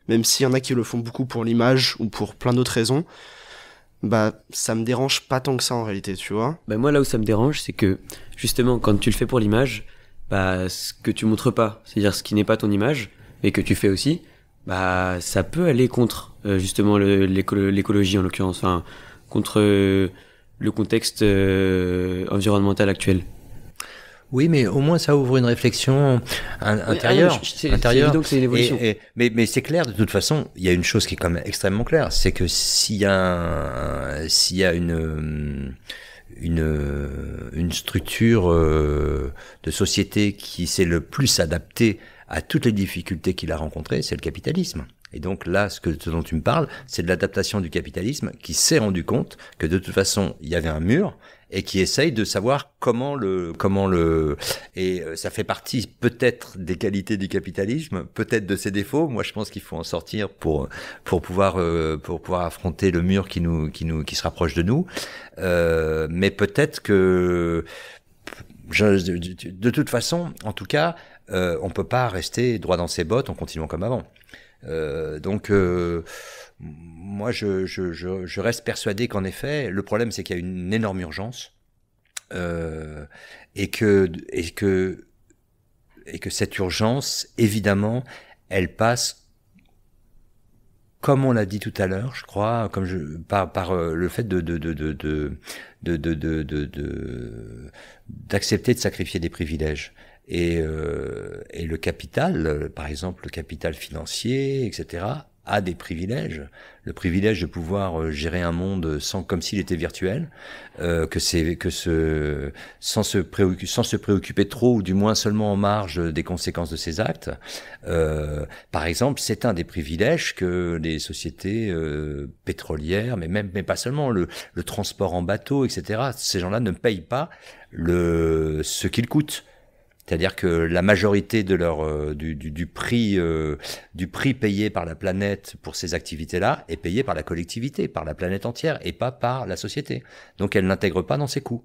A: même s'il y en a qui le font beaucoup pour l'image ou pour plein d'autres raisons,
B: bah ça me dérange pas tant que ça en réalité, tu vois. Bah moi là où ça me dérange, c'est que justement quand tu le fais pour l'image, bah ce que tu montres pas, c'est-à-dire ce qui n'est pas ton image et que tu fais aussi, bah ça peut aller contre euh, justement l'écologie en l'occurrence, enfin contre euh, le contexte euh, environnemental actuel.
C: Oui, mais au moins ça ouvre une réflexion ah, intérieure. mais, c'est clair, de toute façon, il y a une chose qui est quand même extrêmement claire, c'est que s'il y a, s'il une, structure euh, de société qui s'est le plus adaptée à toutes les difficultés qu'il a rencontrées, c'est le capitalisme. Et donc là, ce, ce dont tu me parles, c'est de l'adaptation du capitalisme qui s'est rendu compte que de toute façon, il y avait un mur et qui essaye de savoir comment le comment le et euh, ça fait partie peut-être des qualités du capitalisme, peut-être de ses défauts. Moi, je pense qu'il faut en sortir pour pour pouvoir euh, pour pouvoir affronter le mur qui nous qui nous qui se rapproche de nous. Euh, mais peut-être que je, de, toute façon, en tout cas, euh, on peut pas rester droit dans ses bottes en continuant comme avant. Euh, donc euh, moi, je, je, je, je reste persuadé qu'en effet, le problème, c'est qu'il y a une énorme urgence euh, et que et que et que cette urgence, évidemment, elle passe comme on l'a dit tout à l'heure, je crois, comme je, par, par le fait de, de, de, de, de, de, d'accepter de, sacrifier des privilèges. Et, euh, et le capital, par exemple le capital financier, etc., a des privilèges, le privilège de pouvoir euh, gérer un monde sans comme s'il était virtuel, euh, que c'est que ce sans se préoccuper sans se préoccuper trop ou du moins seulement en marge des conséquences de ses actes. Euh, par exemple, c'est un des privilèges que les sociétés pétrolières, mais même mais pas seulement le, le transport en bateau, etc. Ces gens-là ne payent pas le ce qu'ils coûtent c'est-à-dire que la majorité de leur, euh, du, prix, euh, du prix payé par la planète pour ces activités-là est payé par la collectivité, par la planète entière et pas par la société. Donc elle n'intègre pas dans ses coûts.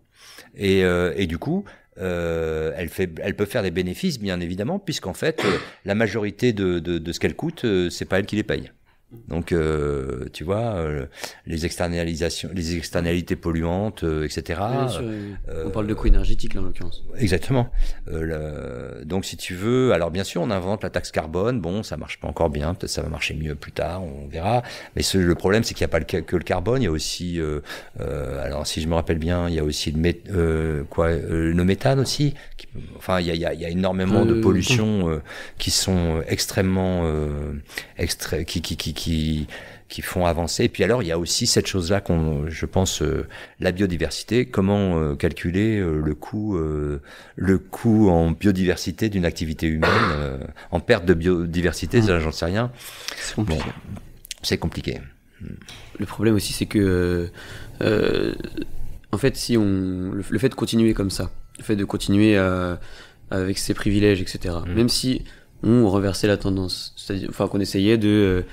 C: Et, euh, du coup, elle, fait, elle peut faire des bénéfices, bien évidemment, puisqu'en fait, la majorité de, de ce qu'elle coûte, c'est pas elle qui les paye. Donc, euh, tu vois, euh, les externalisations, les externalités polluantes, euh, etc. Euh,
B: on parle de coût énergétique là, en l'occurrence.
C: Exactement. donc, si tu veux, alors bien sûr, on invente la taxe carbone. Bon, ça marche pas encore bien. Peut-être ça va marcher mieux plus tard. On verra. Mais le problème, c'est qu'il n'y a pas que le carbone. Il y a aussi, alors si je me rappelle bien, il y a aussi le, quoi, le méthane aussi. enfin, il y a, il y a, énormément de pollutions qui sont extrêmement, qui, qui qui qui font avancer. Et puis alors, il y a aussi cette chose-là qu'on, je pense, euh, la biodiversité. Comment euh, calculer euh, le coût, le coût en biodiversité d'une activité humaine, en perte de biodiversité, mmh. j'en sais rien. C'est compliqué.
B: Le problème aussi, c'est que, en fait, si on, le, fait de continuer comme ça, le fait de continuer avec ses privilèges, etc. Mm. Même si on reversait la tendance, enfin, qu'on essayait de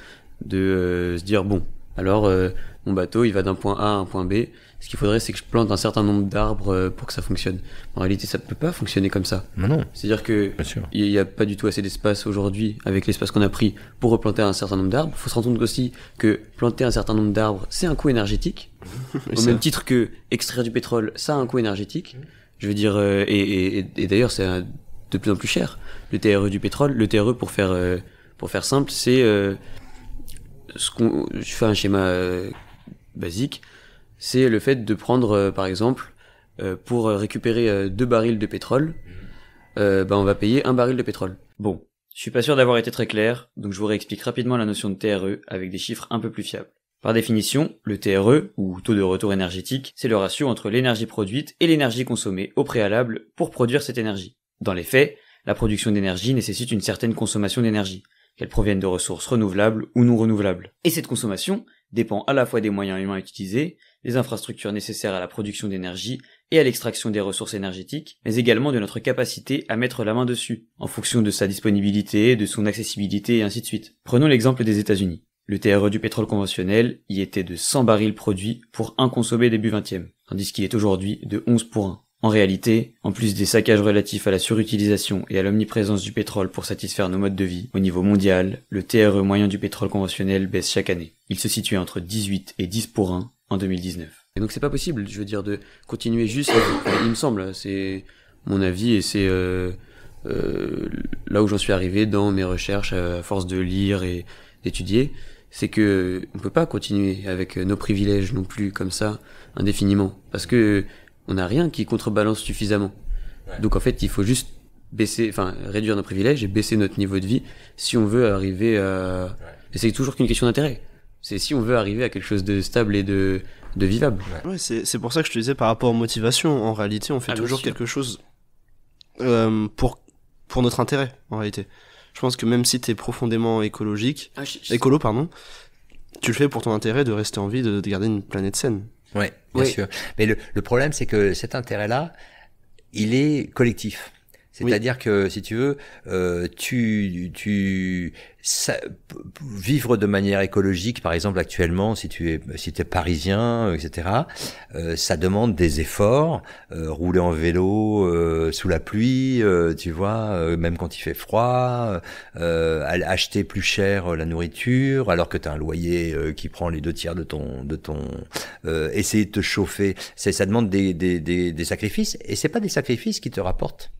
B: de euh, se dire bon, alors euh, mon bateau il va d'un point A à un point B. Ce qu'il faudrait c'est que je plante un certain nombre d'arbres euh, pour que ça fonctionne. En réalité ça ne peut pas fonctionner comme ça. non. C'est-à-dire que il n'y a pas du tout assez d'espace aujourd'hui avec l'espace qu'on a pris pour replanter un certain nombre d'arbres. Il faut se rendre compte aussi que planter un certain nombre d'arbres c'est un coût énergétique. au même titre que extraire du pétrole ça a un coût énergétique. Je veux dire et, d'ailleurs c'est de plus en plus cher. Le TRE du pétrole, le TRE pour faire pour faire simple c'est ce qu'on, je fais un schéma euh, basique, c'est le fait de prendre, euh, par exemple, euh, pour récupérer deux barils de pétrole, mhm. ben, on va payer un baril de pétrole. Bon, je suis pas sûr d'avoir été très clair, donc je vous réexplique rapidement la notion de TRE avec des chiffres un peu plus fiables. Par définition, le TRE, ou taux de retour énergétique, c'est le ratio entre l'énergie produite et l'énergie consommée au préalable pour produire cette énergie. Dans les faits, la production d'énergie nécessite une certaine consommation d'énergie, qu'elles proviennent de ressources renouvelables ou non renouvelables. Et cette consommation dépend à la fois des moyens humains utilisés, des infrastructures nécessaires à la production d'énergie et à l'extraction des ressources énergétiques, mais également de notre capacité à mettre la main dessus, en fonction de sa disponibilité, de son accessibilité et ainsi de suite. Prenons l'exemple des États-Unis. Le TRE du pétrole conventionnel y était de 100 barils produits pour un consommé début 20e, tandis qu'il est aujourd'hui de 11 pour 1. En réalité, en plus des saccages relatifs à la surutilisation et à l'omniprésence du pétrole pour satisfaire nos modes de vie, au niveau mondial, le TRE moyen du pétrole conventionnel baisse chaque année. Il se situait entre 18 et 10 pour 1 en 2019. Et donc c'est pas possible, je veux dire, de continuer juste, il me semble, hein, c'est mon avis et c'est euh, euh, là où j'en suis arrivé dans mes recherches euh, à force de lire et d'étudier, c'est que on peut pas continuer avec nos privilèges non plus comme ça indéfiniment, parce que on n'a rien qui contrebalance suffisamment. Donc en fait, il faut juste baisser, enfin réduire nos privilèges et baisser notre niveau de vie si on veut arriver à. Euh, et c'est toujours qu'une question d'intérêt. C'est si on veut arriver à quelque chose de
A: stable et de, de vivable. Ouais. c'est pour ça que je te disais par rapport aux motivations. En réalité, on fait ah, toujours quelque chose euh, pour, pour notre intérêt, en réalité. Je pense que même si tu es profondément écologique, ah, écolo, pardon, tu le fais pour ton intérêt de rester en vie, de garder une planète saine. Oui, bien sûr. Mais le, le problème, c'est que cet intérêt-là,
C: il est collectif. C'est-à-dire que, si tu veux, euh, tu, tu ça, vivre de manière écologique, par exemple actuellement, si tu es, si es parisien, euh, etc., euh, ça demande des efforts. Euh, rouler en vélo euh, sous la pluie, euh, tu vois, même quand il fait froid, acheter plus cher la nourriture, alors que tu as un loyer qui prend les deux tiers de ton, de ton, essayer de te chauffer, ça demande des, des, des, des sacrifices, et c'est pas des sacrifices qui te rapportent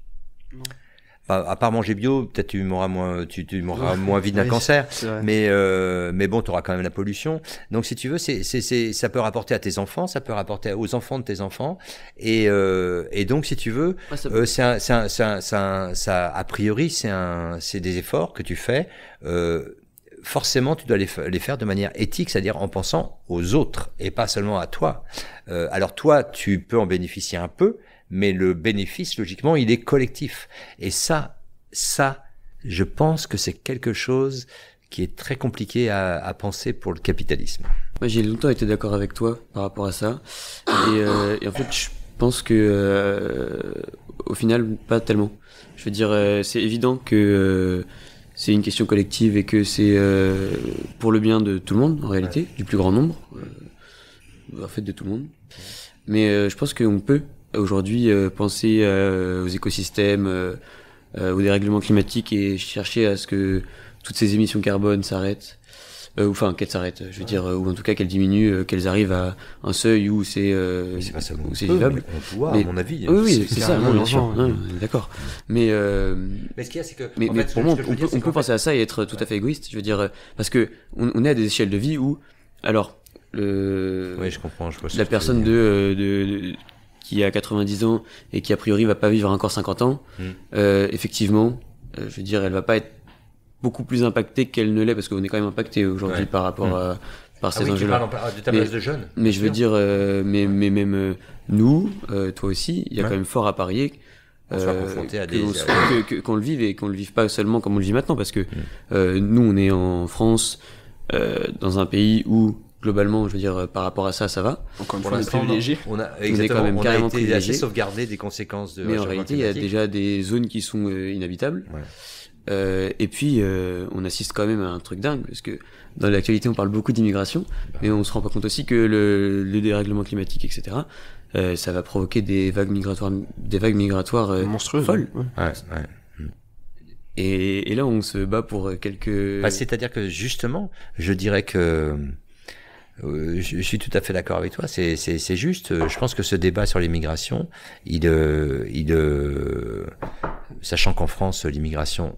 C: à part manger bio, peut-être tu m'auras moins, tu, tu m'auras moins vite d'un cancer, mais euh, mais bon, tu auras quand même la pollution. Donc si tu veux, c'est c'est ça peut rapporter à tes enfants, ça peut rapporter aux enfants de tes enfants, et euh, et donc si tu veux, euh, c'est c'est ça a priori c'est un c'est des efforts que tu fais. Euh, forcément, tu dois les, les faire de manière éthique, c'est-à-dire en pensant aux autres et pas seulement à toi. Euh, alors toi, tu peux en bénéficier un peu, mais le bénéfice, logiquement, il est collectif. Et ça, ça, je pense que c'est
B: quelque chose qui est très compliqué à, à penser pour le capitalisme. Moi, j'ai longtemps été d'accord avec toi par rapport à ça. Et, euh, en fait, je pense que, euh, au final, pas tellement. Je veux dire, euh, c'est évident que c'est une question collective et que c'est pour le bien de tout le monde en réalité, du plus grand nombre, en fait de tout le monde. Mais je pense qu'on peut Aujourd'hui, euh, penser euh, aux écosystèmes, euh, aux dérèglements climatiques et chercher à ce que toutes ces émissions carbone s'arrêtent, euh, enfin qu'elles s'arrêtent, je veux dire, ou en tout cas qu'elles diminuent, qu'elles arrivent à un seuil où c'est euh, c'est vivable. à mon avis. Hein. Oui, oui c'est ça, hein. d'accord. Mais, ce qu'il y a, c'est que pour moi, on, peut, penser à ça et être tout à fait égoïste, je veux dire, parce que on, est à des échelles de vie où, alors, oui, je comprends, je la personne de, de, de qui a 90 ans et qui a priori va pas vivre encore 50 ans, mm. euh, effectivement, euh, je veux dire, elle va pas être beaucoup plus impactée qu'elle ne l'est parce qu'on est quand même impacté aujourd'hui par rapport mm. à par ah ces enjeux mais, de jeunes. Mais je veux dire, euh, mais, mais même nous, toi aussi, il y a quand même fort à parier qu'on le vive et qu'on le vive pas seulement comme on le vit maintenant parce que mm. nous on est en France dans un pays où globalement, je veux dire, par rapport à ça, ça va. Encore une fois, on est On a, on quand même carrément été
C: sauvegardé des conséquences de. Mais en réalité, il y a déjà
B: des zones qui sont euh, inhabitables. Euh, et puis, euh, on assiste quand même à un truc dingue, parce que dans l'actualité, on parle beaucoup d'immigration, bah. mais on se rend pas compte aussi que le, le dérèglement climatique, etc., euh, ça va provoquer des vagues migratoires, des vagues migratoires monstrueuses, folles. Hein. Ouais. Ouais, Et, et, là, on se bat pour quelques. Bah, c'est-à-dire que justement, je dirais que euh, je,
C: suis tout à fait d'accord avec toi. C'est juste. Euh, je pense que ce débat sur l'immigration, il, euh, il, sachant qu'en France l'immigration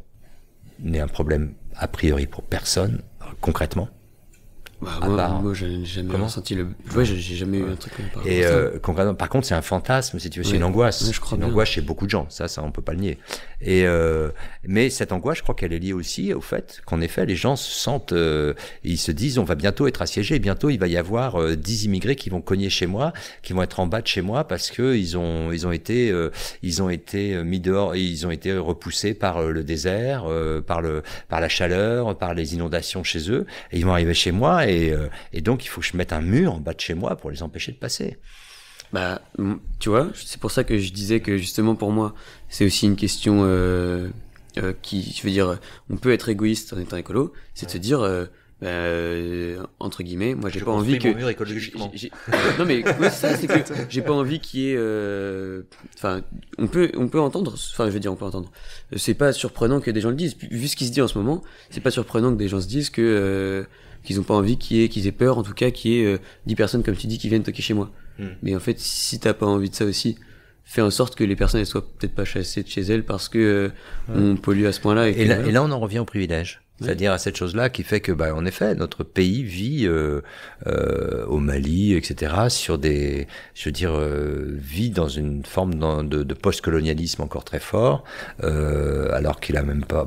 C: n'est un problème a priori pour personne concrètement,
B: bah, moi, j'ai jamais Comment
C: le. Ouais, j'ai jamais eu un truc comme ça. Et euh, par contre, c'est un fantasme, si tu veux, c'est une angoisse. Ouais, je crois une angoisse chez beaucoup de gens, ça, ça, on peut pas le nier. Et euh, mais cette angoisse, je crois qu'elle est liée aussi au fait qu'en effet, les gens se sentent, euh, ils se disent, on va bientôt être assiégés, bientôt il va y avoir euh, dix immigrés qui vont cogner chez moi, qui vont être en bas de chez moi parce que ils ont, ils ont été, ils ont été mis dehors, ils ont été repoussés par le désert, par le, par la chaleur, par les inondations chez eux, et ils vont arriver chez moi. Euh, et, donc il faut que je mette un mur
B: en bas de chez moi pour les empêcher de passer. Bah, tu vois, c'est pour ça que je disais que justement pour moi, c'est aussi une question euh, euh, qui, je veux dire, on peut être égoïste en étant écolo, c'est de se dire. Bah, entre guillemets, moi j'ai pas envie que. non mais ça c'est que j'ai pas envie qu'il y ait. Enfin, on peut on peut entendre. Enfin, je veux dire, on peut entendre. C'est pas surprenant que des gens le disent. Vu ce qui se dit en ce moment, c'est pas surprenant que des gens se disent que qu'ils n'ont pas envie qu'ils aient, aient peur, en tout cas, qu'il y ait 10 euh, personnes, comme tu dis, qui viennent toquer chez moi. Hmm. Mais en fait, si t'as pas envie de ça aussi, fais en sorte que les personnes ne soient peut-être pas chassées de chez elles parce que euh, on pollue à ce point-là. et là, on en revient au privilège. C'est-à-dire
C: à cette chose-là qui fait que, bah, en effet, notre pays vit euh, euh au Mali, etc., sur des, je veux dire, euh, vit dans une forme de, de post-colonialisme encore très fort, euh, alors qu'il a même pas,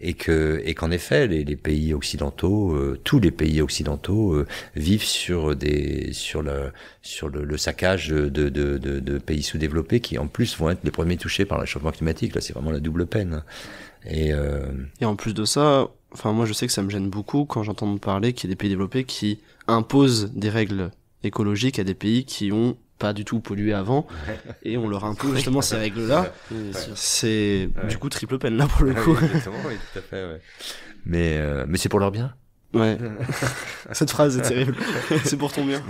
C: et que, et qu'en effet, les, les, pays occidentaux, euh, tous les pays occidentaux vivent sur des, sur le, sur le, le saccage de, de, de, de pays sous-développés qui, en plus, vont être
A: les premiers touchés par le changement climatique. Là, c'est vraiment la double peine. Hein. Et, euh... et, en plus de ça, enfin moi je sais que ça me gêne beaucoup quand j'entends parler qu'il y a des pays développés qui imposent des règles écologiques à des pays qui ont pas du tout pollué avant et on leur impose justement ces règles là c'est du coup triple peine là pour le coup Exactement, oui, tout à fait,
C: mais euh, mais c'est pour leur bien
A: Ouais. Cette phrase est terrible. c'est pour ton
C: bien.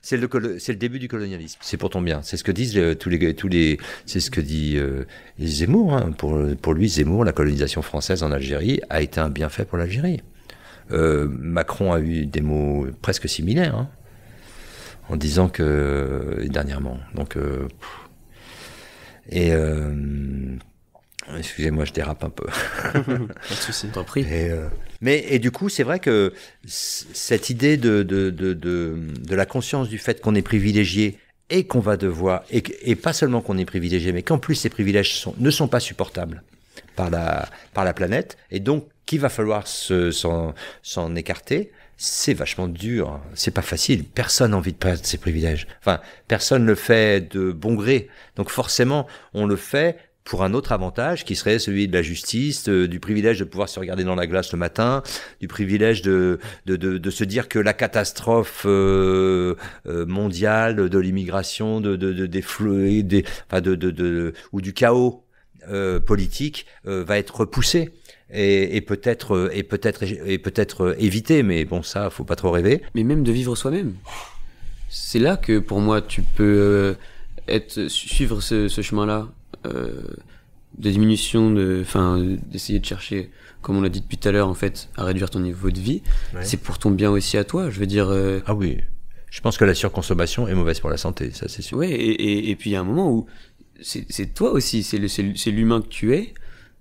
C: C'est le, le début du colonialisme. C'est pour ton bien. C'est ce que disent euh, tous les tous les c'est ce que dit euh, Zemmour. Hein. Pour pour lui Zemmour, la colonisation française en Algérie a été un bienfait pour l'Algérie. Euh, Macron a eu des mots presque similaires hein, en disant que dernièrement. Donc et ah, excusez-moi, je dérape un peu. Pas de souci. Euh, mais et du coup, c'est vrai que cette idée de de, de, de la conscience du fait qu'on est privilégié et qu'on va devoir et, pas seulement qu'on est privilégié, mais qu'en plus ces privilèges ne sont pas supportables par la par la planète et donc qu'il va falloir s'en écarter. C'est vachement dur, c'est pas facile. Personne n'a envie de perdre ses privilèges. Enfin, personne le fait de bon gré. Donc forcément, on le fait pour un autre avantage qui serait celui de la justice, euh, du privilège de pouvoir se regarder dans la glace le matin, du privilège de, de, se dire que la catastrophe euh, euh, mondiale de l'immigration, de, des flux, des, de, ou du chaos politique va être repoussée et, peut-être
B: et peut-être et peut-être mais bon ça faut pas trop rêver mais même de vivre soi-même c'est là que pour moi tu peux être suivre ce chemin là euh, de diminution de enfin d'essayer de chercher comme on l'a dit depuis tout à l'heure en fait à réduire ton niveau de vie c'est pour ton bien aussi à toi je veux dire euh, ah oui je pense que la surconsommation est mauvaise pour la santé ça c'est sûr et, puis il y a un moment où c'est toi aussi c'est c'est l'humain que tu es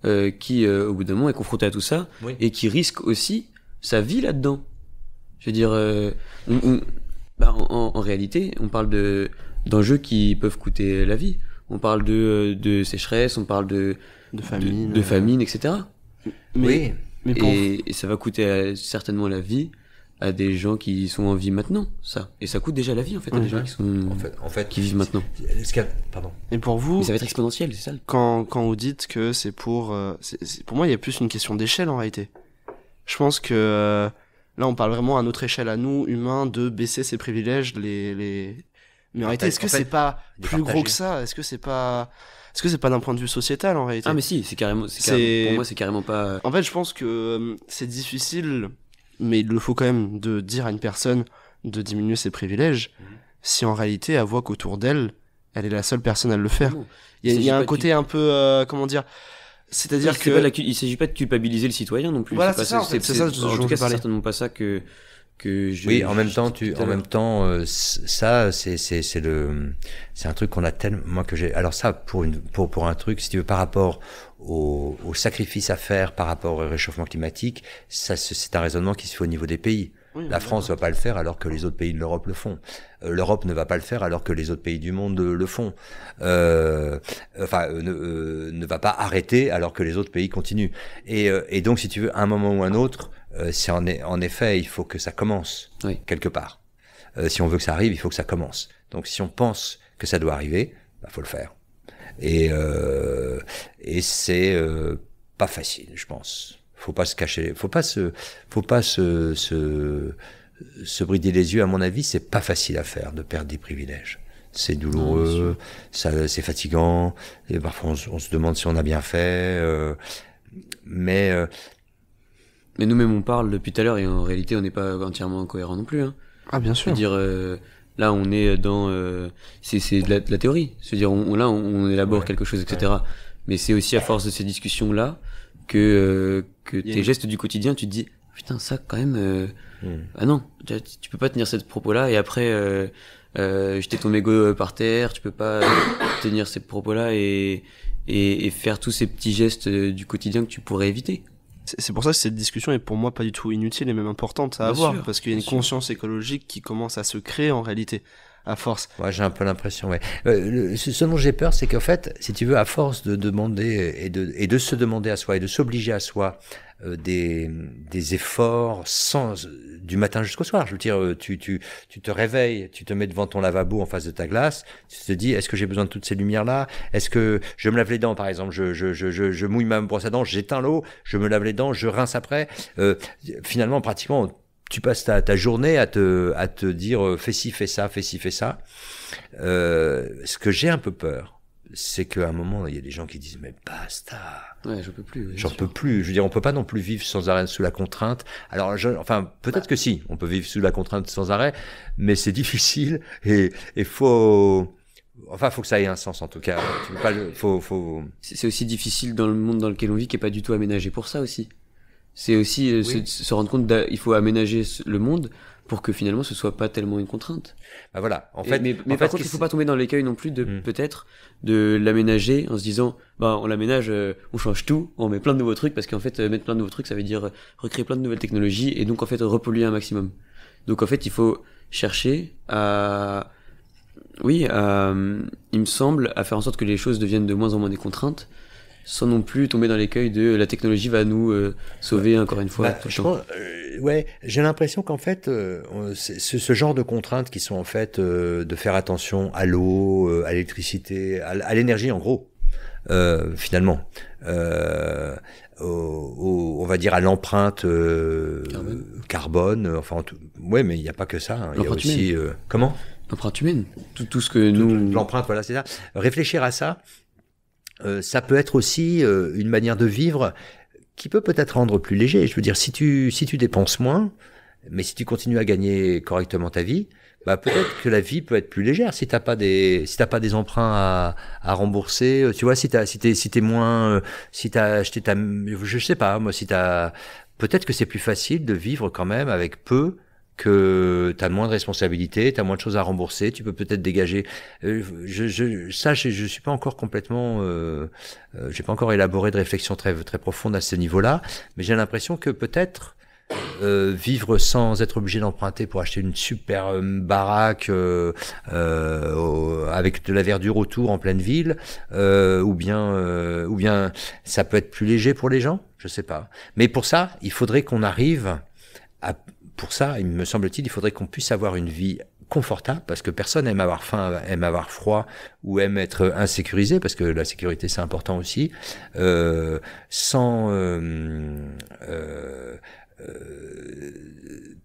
B: euh, qui au bout d'un moment est confronté à tout ça et qui risque aussi sa vie là dedans je veux dire bah, en, en réalité on parle de d'enjeux qui peuvent coûter la vie on parle euh, de, sécheresse, on parle de, de famine, euh. etc. Mais, oui. et, ça va coûter euh, certainement la vie à des gens qui sont en vie maintenant, ça. Et ça coûte déjà la vie, en fait, à des gens qui, sont, en fait, qui vivent maintenant. Pardon. Et pour vous... ça va être exponentiel,
A: Quand, quand vous dites que c'est pour... pour moi, il y a plus une question d'échelle, en réalité. Je pense que... là, on parle vraiment à notre échelle, à nous, humains, de baisser ses privilèges,
B: les, les, mais en ah, réalité, est-ce que c'est pas plus gros que
A: ça Est-ce que c'est pas est-ce que c'est pas d'un point de vue sociétal en réalité Ah mais
B: si, c'est carrément, c'est pour moi c'est carrément pas. Euh, en
A: fait, je pense que euh, c'est difficile, mais il le faut quand même de dire à une personne de diminuer ses privilèges, mhm. si en réalité elle voit qu'autour d'elle, elle est la seule personne à le faire. Il y a, un côté un peu, euh, comment dire, c'est-à-dire que il s'agit pas de culpabiliser le citoyen non plus. Voilà, c'est ça. En c'est ça. En tout cas, c'est
B: certainement pas ça que oui, en même temps, tu, en même temps, euh,
C: ça, c'est, c'est, c'est le, c'est un truc qu'on a tellement, moi que j'ai. Alors ça, pour une, pour, pour un truc, si tu veux, par rapport au, au sacrifice à faire par rapport au réchauffement climatique, ça, c'est un raisonnement qui se fait au niveau des pays. la France ne va pas le faire alors que les autres pays de l'Europe le font. Euh, L'Europe ne va pas le faire alors que les autres pays du monde euh, le, font. enfin, ne, ne, va pas arrêter alors que les autres pays continuent. Et, et donc, si tu veux, à un moment ou un autre, euh, c'est en, en, effet, il faut que ça commence quelque part. Euh, si on veut que ça arrive, il faut que ça commence. Donc si on pense que ça doit arriver, il bah, faut le faire. Et, euh, et c'est euh, pas facile, je pense. Faut pas se cacher, faut pas se, faut pas se, se, se brider les yeux. À mon avis, c'est pas facile à faire de perdre des privilèges c'est douloureux, ça, c'est fatigant, et
B: parfois on, se demande si on a bien fait, euh, mais euh, mais nous-mêmes, on parle depuis tout à l'heure et en réalité, on n'est pas entièrement cohérent non plus. Hein. Ah, bien sûr. dire euh, là, on est dans. Euh, c'est de, la, théorie. C'est-à-dire, on, là, on élabore quelque chose, etc. Mais c'est aussi à force de ces discussions-là que, euh, que tes gestes du quotidien, tu te dis ah, putain, ça, quand même. Euh, hmm. Ah non, tu, peux pas tenir cette propos-là et après. jeter ton mégot par terre, tu peux pas tenir ces propos-là et, et faire tous ces petits gestes du quotidien que tu pourrais éviter. C'est pour ça que cette discussion
A: est pour moi pas du tout inutile et même importante à avoir, parce qu'il y a une conscience écologique qui commence à se créer en réalité à force. Moi, j'ai un peu l'impression,
C: oui. Euh, ce dont j'ai peur, c'est qu'en fait, si tu veux, à force de demander et de, et de se demander à soi et de s'obliger à soi euh, des, efforts sans euh, du matin jusqu'au soir. Je veux dire, tu, tu, te réveilles, tu te mets devant ton lavabo en face de ta glace, tu te dis, est-ce que j'ai besoin de toutes ces lumières-là Est-ce que je me lave les dents, par exemple je, mouille ma brosse à dents, j'éteins l'eau, je me lave les dents, je rince après. finalement, pratiquement tu passes ta, ta, journée à te, à te dire euh, fais ci, fais ça, fais ci, fais ça. Euh, ce que j'ai un peu peur, c'est qu'à un moment, il y a des gens qui disent mais basta.
B: Ouais, j'en peux plus. j'en peux
C: plus. Je veux dire, on peut pas non plus vivre sans arrêt sous la contrainte. Alors, enfin, peut-être bah. que si, on peut vivre sous la contrainte sans arrêt, mais c'est difficile et il faut. Enfin, faut que ça ait un sens en tout cas. Tu
B: faut... C'est aussi difficile dans le monde dans lequel on vit qui est pas du tout aménagé pour ça aussi. C'est aussi euh, se, rendre compte qu'il faut aménager le monde pour que finalement ce soit pas tellement une contrainte. Bah voilà, en fait. mais, par contre, il faut pas tomber dans l'écueil non plus de hmm. peut-être de l'aménager en se disant bah on l'aménage, euh, on change tout, on met plein de nouveaux trucs parce qu'en fait euh, mettre plein de nouveaux trucs ça veut dire recréer plein de nouvelles technologies et donc en fait repolluer un maximum. Donc en fait il faut chercher à oui, hum, il me semble à faire en sorte que les choses deviennent de moins en moins des contraintes sans non plus tomber dans l'écueil de la technologie va nous euh, sauver encore une fois. Bah,
C: euh, ouais, j'ai l'impression qu'en fait, euh, ce genre de contraintes qui sont en fait de faire attention à l'eau, à l'électricité, à, l'énergie en gros, finalement. on va dire à l'empreinte carbone. enfin, ouais, mais il n'y a pas que ça. Hein. il y a aussi comment L'empreinte humaine, tout, ce que nous. L'empreinte, voilà, c'est ça. Réfléchir à ça, euh, ça peut être aussi euh, une manière de vivre qui peut peut-être rendre plus léger. Je veux dire, si tu si tu dépenses moins, mais si tu continues à gagner correctement ta vie, bah peut-être que la vie peut être plus légère si t'as pas des si t'as pas des emprunts à, à rembourser. Euh, tu vois, si t'as si t'es si t'es moins si t'as acheté ta je sais pas moi si t'as peut-être que c'est plus facile de vivre quand même avec peu que tu as moins de responsabilités, tu as moins de choses à rembourser, tu peux peut-être dégager. Euh, je, je, ça, je, suis pas encore complètement, euh, euh, j'ai pas encore élaboré de réflexion très très profonde à ce niveau-là, mais j'ai l'impression que
A: peut-être
C: euh, vivre sans être obligé d'emprunter pour acheter une super baraque avec de la verdure autour en pleine ville, ou bien ou bien ça peut être plus léger pour les gens, je sais pas. Mais pour ça, il faudrait qu'on arrive à pour ça, il me semble-t-il, il faudrait qu'on puisse avoir une vie confortable parce que personne aime avoir faim, aime avoir froid ou aime être insécurisé parce que la sécurité c'est important aussi, euh, sans euh, euh, euh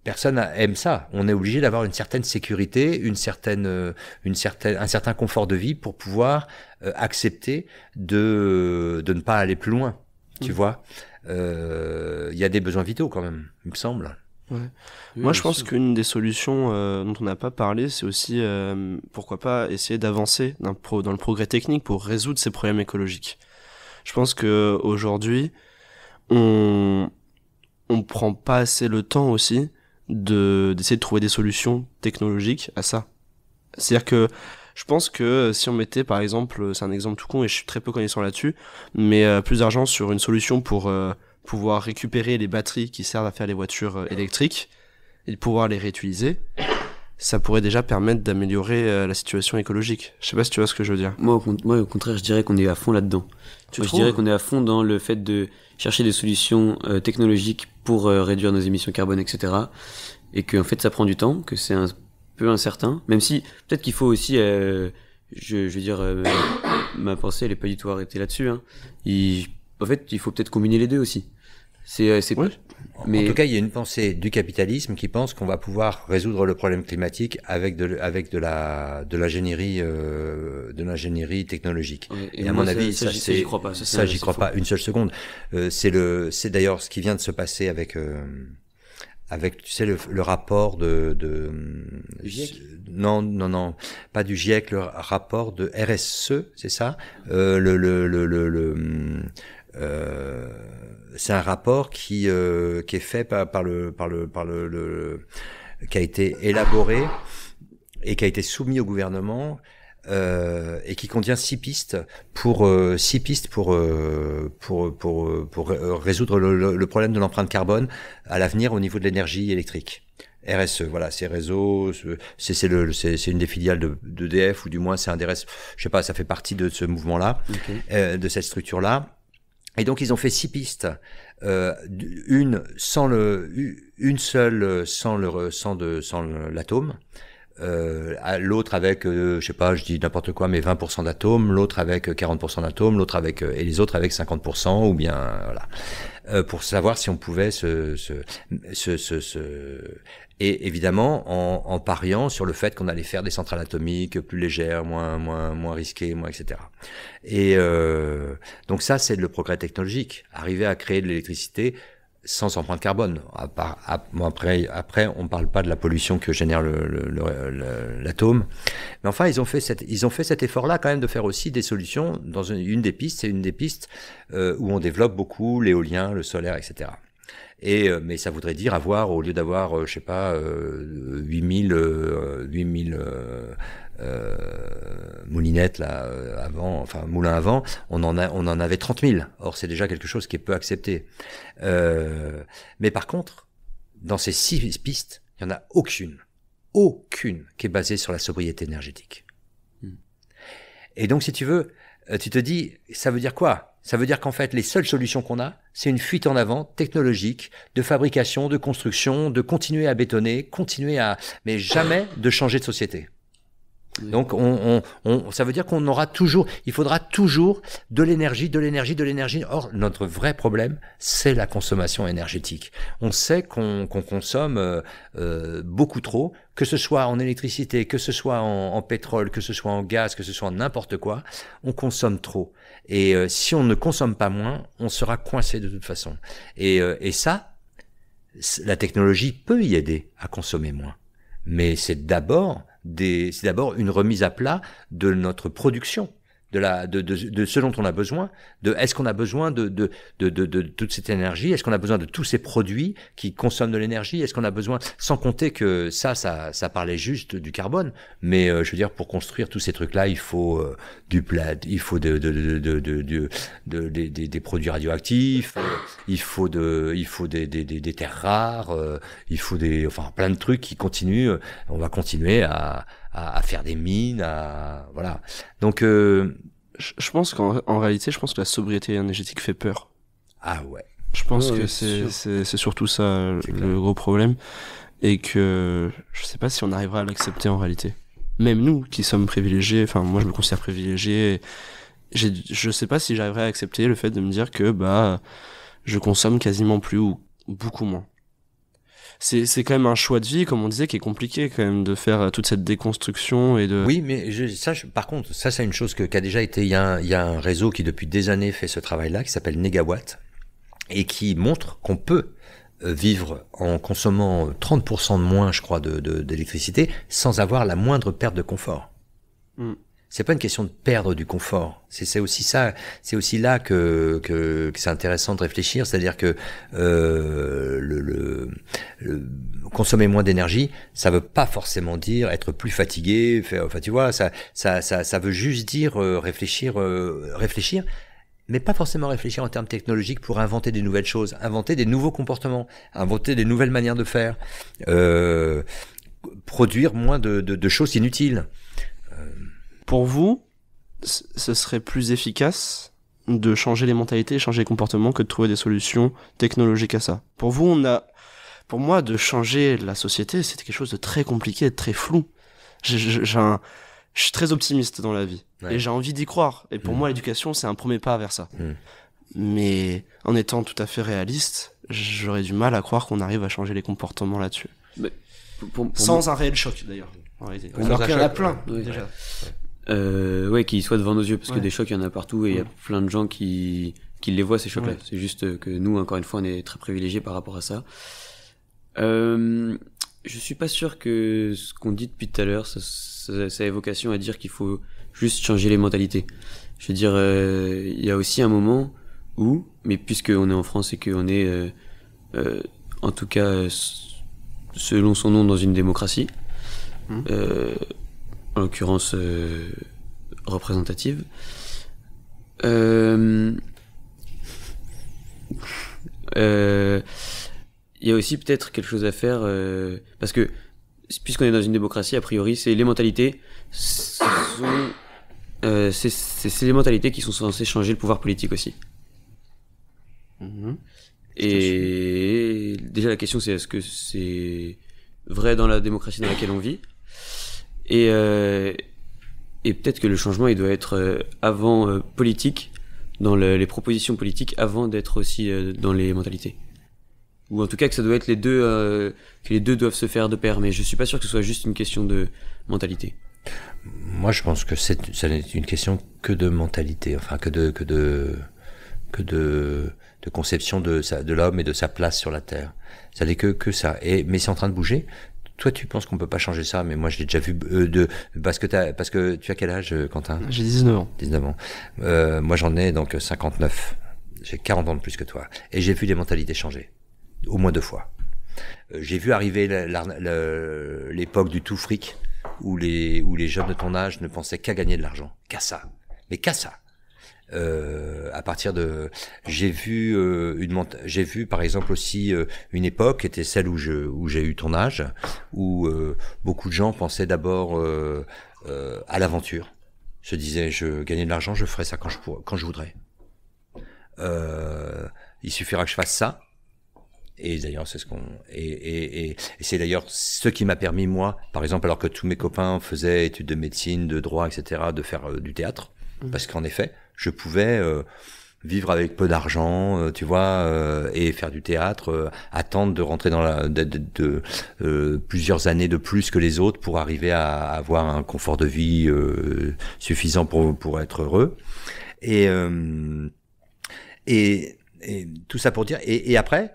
C: personne aime ça. On est obligé d'avoir une certaine sécurité, une certaine, euh, une certaine, un certain confort de vie pour pouvoir euh, accepter de de ne pas aller plus loin. Tu mmh. vois, il y a des besoins
A: vitaux quand même, il me semble. Moi, je pense qu'une des solutions euh, dont on n'a pas parlé, c'est aussi, euh, pourquoi pas, essayer d'avancer dans, dans le progrès technique pour résoudre ces problèmes écologiques. Je pense que aujourd'hui, on on prend pas assez le temps aussi de d'essayer de trouver des solutions technologiques à ça. C'est-à-dire que je pense que euh, si on mettait par exemple, c'est un exemple tout con et je suis très peu connaissant là-dessus, mais plus d'argent sur une solution pour pouvoir récupérer les batteries qui servent à faire les voitures euh, électriques et pouvoir les réutiliser, ça pourrait déjà
B: permettre d'améliorer euh, la situation écologique. Je sais pas si tu vois ce que je veux dire. Moi, au, contraire, je dirais qu'on est à fond là-dedans. je dirais qu'on est à fond dans le fait de chercher des solutions euh, technologiques pour réduire nos émissions carbone, etc. Et qu'en fait, ça prend du temps, que c'est un peu incertain. Même si peut-être qu'il faut aussi, je, veux dire, ma pensée, elle est pas du tout arrêtée là-dessus. Hein. En fait, il faut peut-être combiner les deux aussi. C'est, euh, c'est
C: Mais... En tout cas, il y a une pensée du capitalisme qui pense qu'on va pouvoir résoudre le problème climatique avec de, avec de la de l'ingénierie euh, de l'ingénierie technologique. et, à mon avis, ça, ça j'y crois pas. Ça, j'y crois pas une seule seconde. Euh, c'est le c'est d'ailleurs ce qui vient de se passer avec avec, tu sais, le, rapport de... de e non, non, non, pas du GIEC, le rapport de RSE, c'est ça euh, Le... le, le, le, euh, c'est un rapport qui euh, qui est fait par, le par le par le, qui a été élaboré et qui a été soumis au gouvernement euh, et qui contient six pistes pour euh, six pistes pour, euh, pour, pour, pour résoudre le, problème de l'empreinte carbone à l'avenir au niveau de l'énergie électrique. RSE, voilà, c'est réseau. c'est le, une des filiales de d'EDF ou du moins c'est un des restes, je sais pas, ça fait partie de ce mouvement-là, de cette structure-là. Et donc ils ont fait six pistes, euh, une sans le, une seule sans le, sans de, sans l'atome euh, l'autre avec, euh, je sais pas, je dis n'importe quoi, mais 20% d'atomes, l'autre avec 40% euh, d'atomes, l'autre avec euh, et les autres avec 50% ou bien voilà, pour savoir si on pouvait se, se, se, se, se... et évidemment en, en, pariant sur le fait qu'on allait faire des centrales atomiques plus légères, moins moins moins risquées, moins etc. Et donc ça c'est le progrès technologique, arriver à créer de l'électricité sans empreinte carbone. À part, après, après, on ne parle pas de la pollution que génère l'atome. Mais enfin, ils ont fait, cette, ils ont fait cet effort-là quand même de faire aussi des solutions dans une, des pistes. C'est une des pistes euh, où on développe beaucoup l'éolien, le solaire, etc. Et, euh, mais ça voudrait dire avoir, au lieu d'avoir, euh, je sais pas, 8000, 8000 euh, Moulinette là euh, avant, enfin Moulin avant, on en a, on en avait 30 000. Or c'est déjà quelque chose qui est peu accepté. Euh, mais par contre, dans ces six pistes, il n'y en a aucune, aucune qui est basée sur la sobriété énergétique. Hmm. Et donc, si tu veux, tu te dis, ça veut dire quoi Ça veut dire qu'en fait, les seules solutions qu'on a, c'est une fuite en avant technologique, de fabrication, de construction, de continuer à bétonner, continuer à, mais jamais de changer de société. Donc, on, ça veut dire qu'on aura toujours, il faudra toujours de l'énergie, de l'énergie, de l'énergie. Or, notre vrai problème, c'est la consommation énergétique. On sait qu'on consomme euh, euh, beaucoup trop, que ce soit en électricité, que ce soit en, pétrole, que ce soit en gaz, que ce soit en n'importe quoi, on consomme trop. Et euh, si on ne consomme pas moins, on sera coincé de toute façon. et ça, la technologie peut y aider à consommer moins. Mais c'est d'abord des, c'est d'abord une remise à plat de notre production de, la, de, ce dont on a besoin. De est-ce qu'on a besoin de, de, de, de toute cette énergie Est-ce qu'on a besoin de tous ces produits qui consomment de l'énergie Est-ce qu'on a besoin, sans compter que ça, ça, ça parlait juste du carbone, mais euh, je veux dire pour construire tous ces trucs-là, il faut euh, du plat, il faut de, des, des produits radioactifs, euh, il faut de, il faut des, des, des, terres rares, il faut des, enfin plein de trucs qui continuent. On va continuer à
A: à, faire des mines, à voilà. Donc, euh, je pense qu'en réalité, je pense que la sobriété énergétique fait peur. Ah ouais. Je pense que c'est surtout ça le gros problème et que je sais pas si on arrivera à l'accepter en réalité. Même nous qui sommes privilégiés, enfin moi je me considère privilégié. Je sais pas si j'arriverai à accepter le fait de me dire que bah je consomme quasiment plus ou beaucoup moins c'est quand même un choix de vie, comme on disait, qui est compliqué quand même de faire euh, toute cette déconstruction et de. Oui, mais je, ça, par contre, ça, c'est une chose qui a déjà été. Il y, a un, il y a un réseau qui
C: depuis des années fait ce travail-là, qui s'appelle Negawatt, et qui montre qu'on peut euh, vivre en consommant 30% euh, de moins, je crois, d'électricité, de, d'électricité sans avoir la moindre perte de confort. Mm. C'est pas une question de perdre du confort. C'est aussi ça, c'est aussi là que, que, c'est intéressant de réfléchir, c'est-à-dire que euh, le, le, consommer moins d'énergie, ça veut pas forcément dire être plus fatigué. faire enfin, tu vois, ça, ça, ça, ça veut juste dire euh, réfléchir, euh, réfléchir, mais pas forcément réfléchir en termes technologiques pour inventer des nouvelles choses, inventer des nouveaux comportements, inventer des nouvelles manières de faire, euh, produire moins de, de, de choses
A: inutiles. Pour vous, ce serait plus efficace de changer les mentalités, changer les comportements que de trouver des solutions technologiques à ça. Pour vous, on a, pour moi, de changer la société, c'est quelque chose de très compliqué, de très flou. J'ai je suis très optimiste dans la vie et j'ai envie d'y croire. Et pour mmh. moi, l'éducation, c'est un premier pas vers ça. Mmh. Mais en étant tout à fait réaliste, j'aurais du mal à croire
B: qu'on arrive à changer les comportements là-dessus.
A: Sans un réel choc d'ailleurs. Alors qu'il y en a plein déjà
B: euh, ouais, qu'ils soient devant nos yeux, parce que des chocs, il y en a partout, et il y a plein de gens qui, qui les voient, ces chocs-là. C'est juste que nous, encore une fois, on est très privilégiés par rapport à ça. Euh, je suis pas sûr que ce qu'on dit depuis tout à l'heure, ça, ça, a vocation à dire qu'il faut juste changer les mentalités. Je veux dire, euh, il y a aussi un moment où, mais puisqu'on est en France et qu'on est, euh, euh, en tout cas, selon son nom, dans une démocratie, hum. euh en l'occurrence euh, représentative. Euh, euh, il y a aussi peut-être quelque chose à faire parce que puisqu'on est dans une démocratie a priori c'est les mentalités c'est les mentalités qui sont censées changer le pouvoir politique aussi mhm. et déjà la question c'est est-ce que c'est vrai dans la démocratie dans laquelle on vit et, euh, et peut-être que le changement, il doit être euh, avant euh, politique, dans les propositions politiques, avant d'être aussi dans les mentalités. Ou en tout cas que ça doit être les deux, que les deux doivent se faire de pair. Mais je suis pas sûr que ce soit juste une question de mentalité.
C: Moi, je pense que c'est, ça n'est une question que de mentalité, enfin que de que de que de, conception de de l'homme et de sa place sur la terre. Ça n'est que que ça. Et mais c'est en train de bouger. Toi, tu penses qu'on peut pas changer ça, mais moi, j'ai déjà vu euh, de parce que parce que tu as quel âge, euh, Quentin J'ai 19 ans. 19 ans. Euh, moi, j'en ai donc 59. J'ai 40 ans de plus que toi, et j'ai vu les mentalités changer au moins deux fois. j'ai vu arriver l'époque du tout fric où les où les jeunes de ton âge ne pensaient qu'à gagner de l'argent, qu'à ça, mais qu'à ça. Euh, à partir de, j'ai vu euh, une j'ai vu par exemple aussi euh, une époque qui était celle où je où j'ai eu ton âge, où beaucoup de gens pensaient d'abord à l'aventure, se disaient je gagnais de l'argent, je ferai ça quand je quand je voudrais. il suffira que je fasse ça. Et d'ailleurs, c'est ce qu'on et, et, et, c'est d'ailleurs ce qui m'a permis moi, par exemple, alors que tous mes copains faisaient études de médecine, de droit, etc., de faire du théâtre, mmh. parce qu'en effet, je pouvais euh, vivre avec peu d'argent, euh, tu vois, euh, et faire du théâtre, attendre de rentrer dans la, de, de, plusieurs années de plus que les autres pour arriver à avoir un confort de vie suffisant pour pour être heureux. Et et, et tout ça pour dire. Et, et après,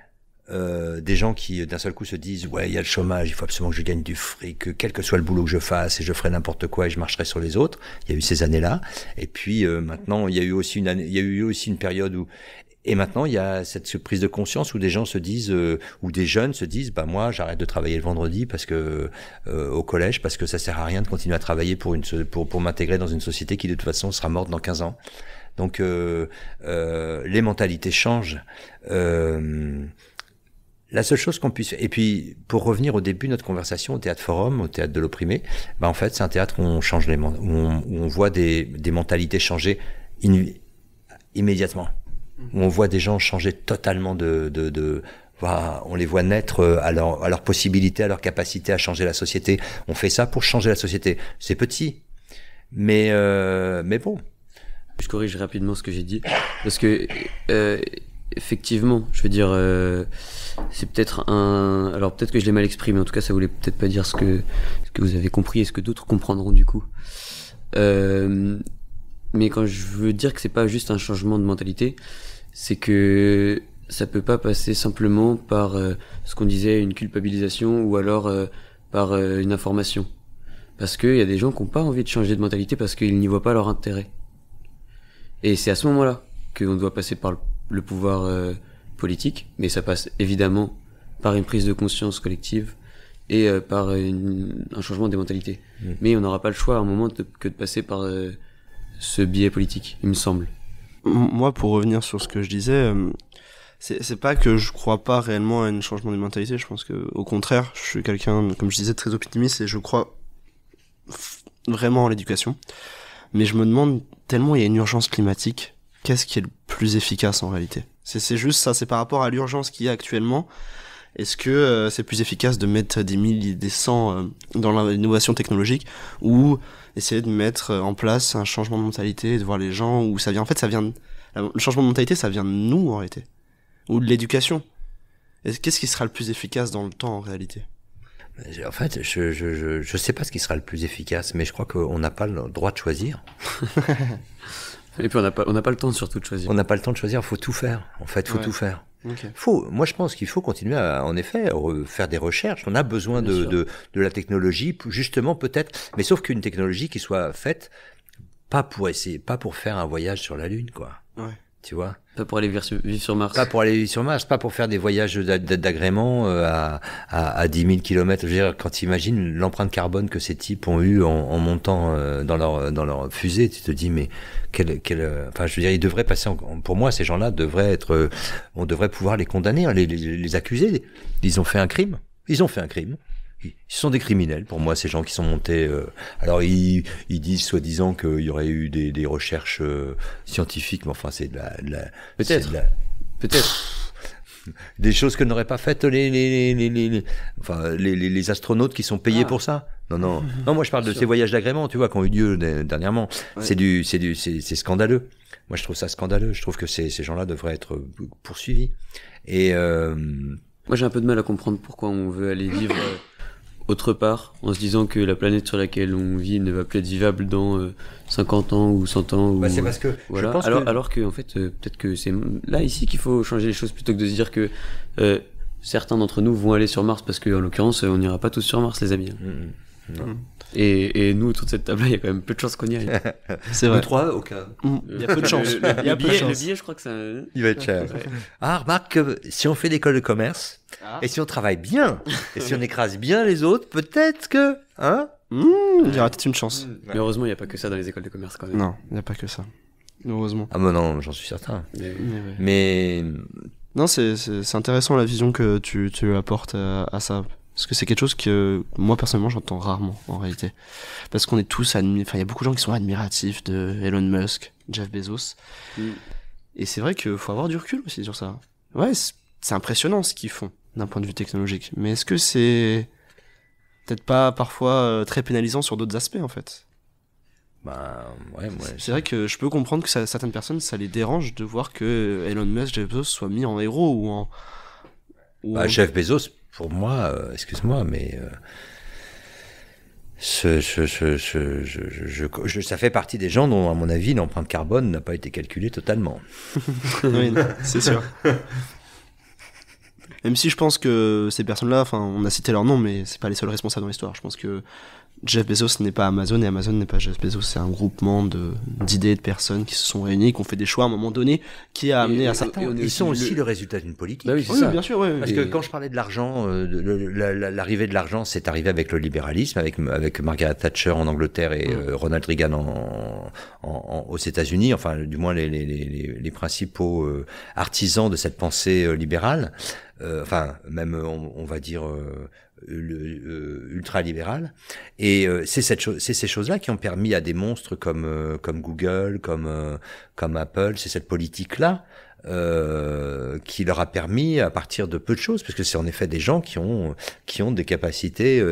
C: euh, des gens qui d'un seul coup se disent ouais il y a le chômage, il faut absolument que je gagne du fric, quel que soit le boulot que je fasse et je ferai n'importe quoi et je marcherai sur les autres. Il y a eu ces années-là et puis euh, maintenant il y a eu aussi une il y a eu aussi une période où et maintenant, il y a cette prise de conscience où des gens se disent, euh, ou des jeunes se disent, bah moi, j'arrête de travailler le vendredi parce que au collège, parce que ça sert à rien de continuer à travailler pour une pour pour m'intégrer dans une société qui de toute façon sera morte dans 15 ans. Donc les mentalités changent. La seule chose qu'on puisse... Et puis, pour revenir au début de notre conversation, au théâtre forum, au théâtre de l'opprimé, ben en fait, c'est un théâtre où on, change les, où on, voit des, mentalités changer immédiatement, mm. où on voit des gens changer totalement de... de, de bah, on les voit naître euh, à leur, à leur possibilité, à leur capacité à changer la société. On fait ça pour changer la société.
B: C'est petit, mais, euh, mais bon. Je corrige rapidement ce que j'ai dit, parce que, euh, effectivement, je veux dire c'est peut-être un. Alors peut-être que je l'ai mal exprimé, en tout cas ça voulait peut-être pas dire ce que, ce que vous avez compris et ce que d'autres comprendront du coup. Euh, mais quand je veux dire que c'est pas juste un changement de mentalité, c'est que ça peut pas passer simplement par euh, ce qu'on disait une culpabilisation ou alors euh, par une information. Parce qu'il y a des gens qui n'ont pas envie de changer de mentalité parce qu'ils n'y voient pas leur intérêt. Et c'est à ce moment-là qu'on doit passer par le pouvoir politique, mais ça passe évidemment par une prise de conscience collective et euh, par un changement des mentalités. Mm. Mais on n'aura pas le choix à un moment que de passer par euh, ce biais politique, il me semble.
A: Moi, pour revenir sur ce que je disais, euh, c'est pas que je crois pas réellement à un changement des mentalités Je pense que, au contraire, je suis quelqu'un, comme je disais, très optimiste et je crois vraiment en l'éducation. Mais je me demande tellement il y a une urgence climatique, qu'est-ce qui est le plus efficace en réalité c'est juste ça, c'est par rapport à l'urgence qu'il y a actuellement. Est-ce que euh, c'est plus efficace de mettre des milliers, des cents euh, dans l'innovation technologique ou essayer de mettre euh, en place un changement de mentalité, de voir les gens où ça vient En fait, ça vient le changement de mentalité, ça vient de nous en réalité ou de l'éducation. Qu'est-ce qui sera le plus efficace dans le temps en réalité
C: bah, en fait, je, je, je, je, sais pas ce qui sera le plus efficace, mais je crois qu'on n'a pas le droit de choisir. Et puis on n'a pas, le temps surtout de choisir. On n'a pas le temps de choisir, Il faut tout faire. En fait, faut tout faire. Faut, moi, je pense qu'il faut continuer à, en effet, faire des recherches. On a besoin de, de, la technologie, justement, peut-être. Mais sauf qu'une technologie qui soit faite pas pour essayer, pas pour faire un voyage sur la Lune, quoi.
B: Tu vois pour aller vivre sur, Mars. Pas
C: pour aller vivre sur Mars, pas pour faire des voyages d'agrément euh, à, à, à, 10 000 km. Je veux dire, quand tu imagines l'empreinte carbone que ces types ont eu en, montant euh, dans leur, dans leur fusée, tu te dis, mais quel, euh, enfin, je veux dire, ils devraient passer, pour moi, ces gens-là devraient être, on devrait pouvoir les condamner, hein, les, les accuser. Ils ont fait un crime. Ils ont fait un crime ils sont des criminels pour moi, ces gens qui sont montés. Euh, alors ils, ils disent soi-disant qu'il y aurait eu des, des recherches euh, scientifiques, mais enfin c'est de la, la peut-être, la... peut-être des choses que n'auraient pas faites les les, les, les, enfin, les, les astronautes qui sont payés ah. pour ça. Non, non, non. Moi, je parle de ces voyages d'agrément, tu vois, qui ont eu lieu dernièrement. C'est du, c'est du, c'est scandaleux. Moi, je trouve ça scandaleux.
B: Je trouve que ces, ces gens-là devraient être euh, poursuivis. Et moi, j'ai un peu de mal à comprendre pourquoi on veut aller vivre autre part, en se disant que la planète sur laquelle on vit ne va plus être vivable dans 50 euh, ans ou 100 ans. Ou, bah, c'est parce que alors, que... alors en fait, euh, peut-être que c'est là ici qu'il faut changer les choses plutôt que de se dire que euh, certains d'entre nous vont aller sur Mars parce que l'occurrence, on n'ira pas tous sur Mars, les amis. Hein. Mm, mm. Mm. Et, et, nous, toute cette table-là, il y a quand même peu de chance qu'on y aille. C'est vrai. 3, au cas. Mm.
A: Il y a peu de chance Le, le,
B: billet, je crois que ça. Hein. Il va être cher.
C: Ah, remarque que si on fait l'école de commerce, ah. et si
A: on travaille bien, et si on écrase bien les autres, peut-être que. Hein mm. Il y aura peut-être
B: une chance. Mais heureusement, il n'y a pas que ça dans les écoles de commerce quand même. Non,
A: il n'y a pas que ça. Heureusement. Ah, ben non, j'en suis certain. Mais. Non, c'est intéressant la vision que tu, tu apportes à ça. Parce que c'est quelque chose que moi personnellement j'entends rarement en réalité. Parce qu'on est tous admiratifs, enfin il y a beaucoup de gens qui sont admiratifs de Elon Musk, Jeff Bezos. Mm. Et c'est vrai qu'il faut avoir du recul aussi sur ça. Ouais, c'est impressionnant ce qu'ils font d'un point de vue technologique. Mais est-ce que c'est peut-être pas parfois euh, très pénalisant sur d'autres aspects en fait bah, ouais, ouais, c'est vrai que je peux comprendre que certaines personnes, ça les dérange de voir que Elon Musk, Jeff Bezos soient mis en héros ou en. Bah, en... Jeff Bezos,
C: pour moi, euh, excuse-moi, mais euh, ça fait partie des gens dont, à mon avis, l'empreinte carbone n'a pas été calculée totalement.
A: oui, c'est sûr. Même si je pense que ces personnes-là, enfin, on a cité leur nom, mais c'est pas les seuls responsables dans l'histoire. Je pense que Jeff Bezos n'est pas Amazon et Amazon n'est pas Jeff Bezos, c'est un groupement de d'idées de, personnes qui se sont réunies, qui ont fait des choix à un moment donné, qui a amené à certains. Ils sont aussi le, résultat d'une politique. Bah oui, bien sûr. Parce que quand
C: je parlais de l'argent, euh, l'arrivée de l'argent, c'est arrivé avec le libéralisme, avec, avec Margaret Thatcher en Angleterre et euh, Ronald Reagan en, aux États-Unis, enfin du moins les, les, les, principaux euh, artisans de cette pensée libérale. enfin même on, va dire euh, ultralibéral. Et euh, c'est cette c'est ces choses-là qui ont permis à des monstres comme euh, comme Google, comme comme Apple, c'est cette politique-là qui leur a permis à partir de peu de choses, parce que c'est en effet des gens qui ont qui ont des capacités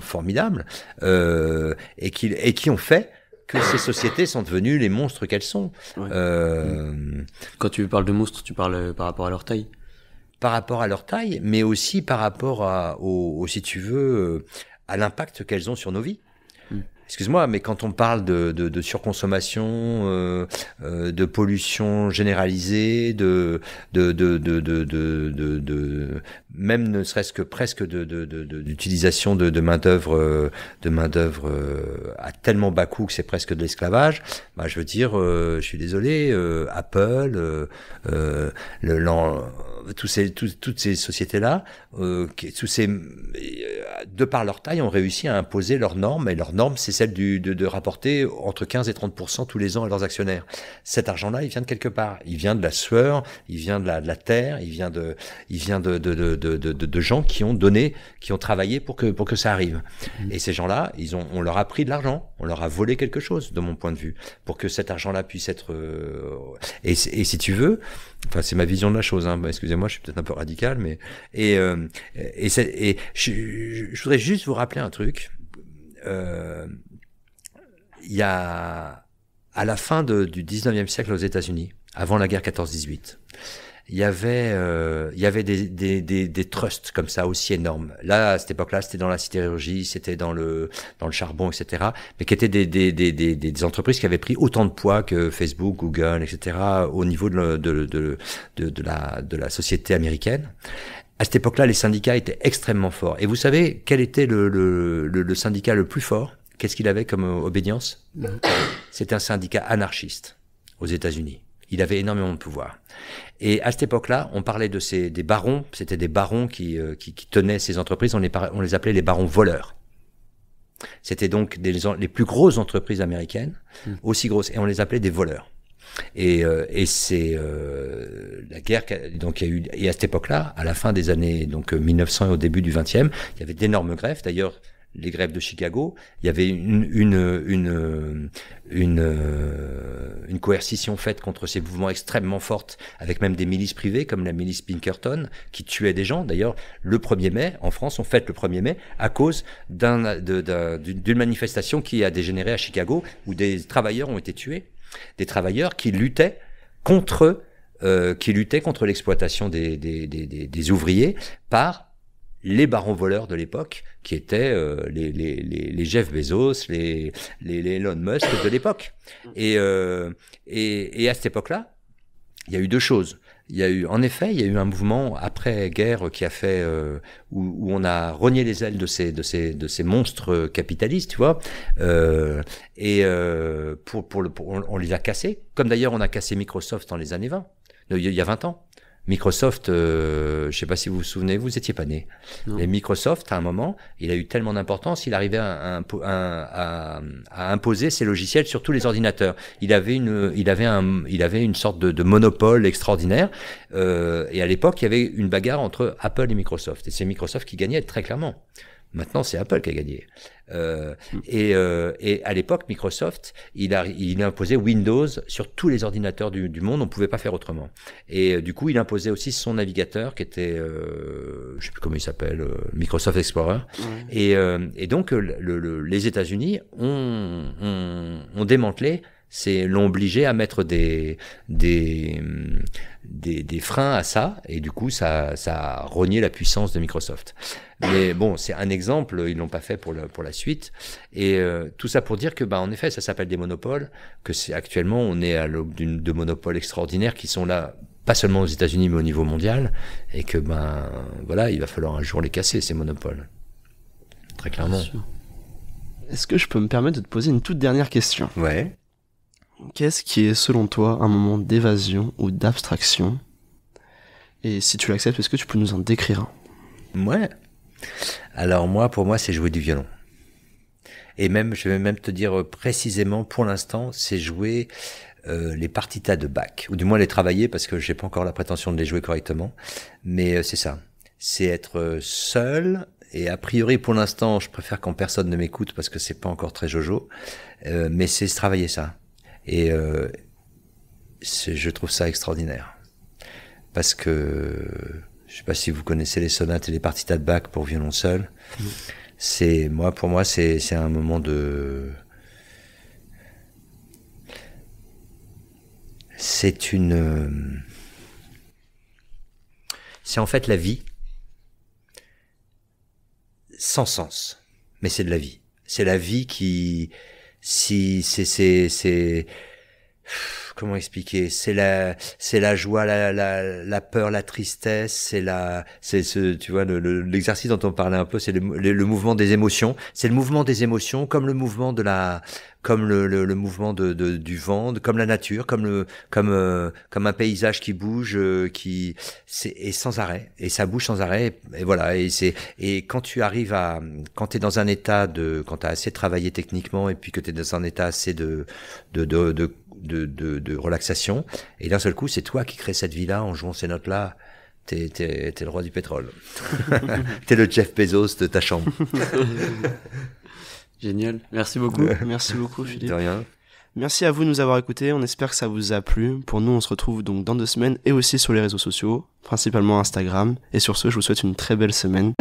C: formidables et qui et qui ont fait que ces sociétés sont devenues les monstres qu'elles sont. Quand tu parles de monstres, tu parles par rapport à leur taille par rapport à leur taille, mais aussi par rapport à, au, si tu veux, à l'impact qu'elles ont sur nos vies. Excuse-moi, mais quand on parle de, de, de surconsommation, euh, de pollution généralisée, de, de, de, de, de, de, même ne serait-ce que presque de, d'utilisation de, de main d'œuvre, de main d'œuvre à tellement bas coût que c'est presque de l'esclavage. Bah, je veux dire, je suis désolé, Apple, le, tous ces, toutes ces sociétés-là, euh, tous ces, euh, de par leur taille, ont réussi à imposer leurs normes. Et leurs normes, c'est celle du, de, de, rapporter entre 15 et 30 tous les ans à leurs actionnaires. Cet argent-là, il vient de quelque part. Il vient de la sueur, il vient de la, de la terre, il vient de, il vient de, de, de, gens qui ont donné, qui ont travaillé pour que, pour que ça arrive. Mmh. Et ces gens-là, ils ont, on leur a pris de l'argent, on leur a volé quelque chose, de mon point de vue, pour que cet argent-là puisse être. Euh, et, et si tu veux, Enfin, c'est ma vision de la chose. Hein. Bah, excusez-moi, je suis peut-être un peu radical, mais et euh, et, je, voudrais juste vous rappeler un truc. Euh, il y a à la fin du 19e siècle aux États-Unis, avant la guerre 14-18, il y avait, euh, il y avait des, des, des, des, trusts comme ça aussi énormes. Là, à cette époque-là, c'était dans la sidérurgie, c'était dans le, dans le charbon, etc. Mais qui étaient des, des, des, des, des entreprises qui avaient pris autant de poids que Facebook, Google, etc. au niveau de, de, de, de, la, de la société américaine. À cette époque-là, les syndicats étaient extrêmement forts. Et vous savez quel était le, le, le, le syndicat le plus fort Qu'est-ce qu'il avait comme euh, obédience C'était un syndicat anarchiste aux États-Unis. Il avait énormément de pouvoir. Et à cette époque-là, on parlait de ces, des barons, c'était des barons qui, euh, qui, qui, tenaient ces entreprises, on les, on les appelait les barons voleurs. C'était donc des, les plus grosses entreprises américaines, hmm. aussi grosses, et on les appelait des voleurs. Et, euh, et c'est euh, la guerre donc y a eu et à cette époque-là, à la fin des années donc 1900 et au début du 20e, il y avait d'énormes grèves. D'ailleurs, les grèves de Chicago, il y avait une, une, une, euh, une, coercition faite contre ces mouvements extrêmement fortes, avec même des milices privées comme la milice Pinkerton, qui tuait des gens. D'ailleurs, le 1er mai, en France, on fête le 1er mai à cause d'un, d'une manifestation qui a dégénéré à Chicago, où des travailleurs ont été tués, des travailleurs qui luttaient contre... Euh, qui luttaient contre l'exploitation des, des, des, des ouvriers par les barons voleurs de l'époque, qui étaient euh, les, les, les, Jeff Bezos, les, les, les Elon Musk de l'époque. Et, euh, et, et à cette époque-là, il y a eu deux choses il y a eu, en effet, il y a eu un mouvement après-guerre qui a fait euh, où, où, on a renié les ailes de ces de ces de ces monstres capitalistes, tu vois, euh, et euh, pour pour, le, on, on, les a cassés. Comme d'ailleurs on a cassé Microsoft dans les années 20, il y a 20 ans. Microsoft, euh, je sais pas si vous vous souvenez, vous étiez pas né. Mais Microsoft, à un moment, il a eu tellement d'importance, il arrivait à, imposer ses logiciels sur tous les ordinateurs. Il avait une, il avait il avait une sorte de, monopole extraordinaire. Euh, et à l'époque, il y avait une bagarre entre Apple et Microsoft. Et c'est Microsoft qui gagnait très clairement. Maintenant, c'est Apple qui a gagné. Euh, et, euh, et, à l'époque, Microsoft, il a, il a imposé Windows sur tous les ordinateurs du, monde. On ne pouvait pas faire autrement. Et euh, du coup, il imposait aussi son navigateur qui était, je ne sais plus comment il s'appelle, Microsoft Explorer. Et, et, donc, les États-Unis ont, ont, démantelé c'est l'ont obligé à mettre des, des, des des freins à ça et du coup ça ça a rogné la puissance de Microsoft. Mais bon, c'est un exemple, ils l'ont pas fait pour, la suite. Et euh, tout ça pour dire que, bah, en effet, ça s'appelle des monopoles, que c'est actuellement, on est à l'aube de monopoles extraordinaires qui sont là pas seulement aux États-Unis, mais au niveau mondial, et que ben voilà, il va falloir un
A: jour les casser ces monopoles, très clairement. Est-ce que je peux me permettre de te poser une toute dernière question Ouais. Qu'est-ce qui est, selon toi, un moment d'évasion ou d'abstraction Et si tu l'acceptes, est-ce que tu peux nous en décrire un
C: Ouais. Alors moi, pour moi, c'est jouer du violon. Et même, je vais même te dire euh, précisément, pour l'instant, c'est jouer euh, les partitas de Bach, ou du moins les travailler, parce que j'ai pas encore la prétention de les jouer correctement. Mais euh, c'est ça, c'est être seul. Et a priori, pour l'instant, je préfère quand personne ne m'écoute parce que c'est pas encore très jojo. mais c'est travailler ça. Et je trouve ça extraordinaire parce que je sais pas si vous connaissez les sonates et les partitas de Bach pour violon seul. C'est moi pour moi c'est c'est un moment de c'est une euh, c'est en fait la vie sans sens mais c'est de la vie c'est la vie qui si c'est c'est c'est comment expliquer C'est la, c'est la joie, la, la, la peur, la tristesse. C'est la, c'est ce, tu vois, l'exercice dont on parlait un peu, c'est le, mouvement des émotions. C'est le mouvement des émotions, comme le mouvement de la, comme le, mouvement de, du vent, comme la nature, comme le, comme, euh, comme un paysage qui bouge, euh, qui, c'est et sans arrêt, et ça bouge sans arrêt. Et, voilà. Et c'est, et quand tu arrives à, quand tu es dans un état de, quand as assez travaillé techniquement, et puis que tu es dans un état assez de, de, de, de de, relaxation. Et d'un seul coup, c'est toi qui crée cette vie-là en jouant ces notes-là. T'es, le roi du pétrole.
A: t'es le Jeff Bezos de ta chambre. Génial. Merci beaucoup. Merci beaucoup, Philippe. De rien. Merci à vous de nous avoir écoutés, on espère que ça vous a plu. Pour nous, on se retrouve donc dans deux semaines et aussi sur les réseaux sociaux, principalement Instagram. Et sur ce, je vous souhaite une très belle semaine.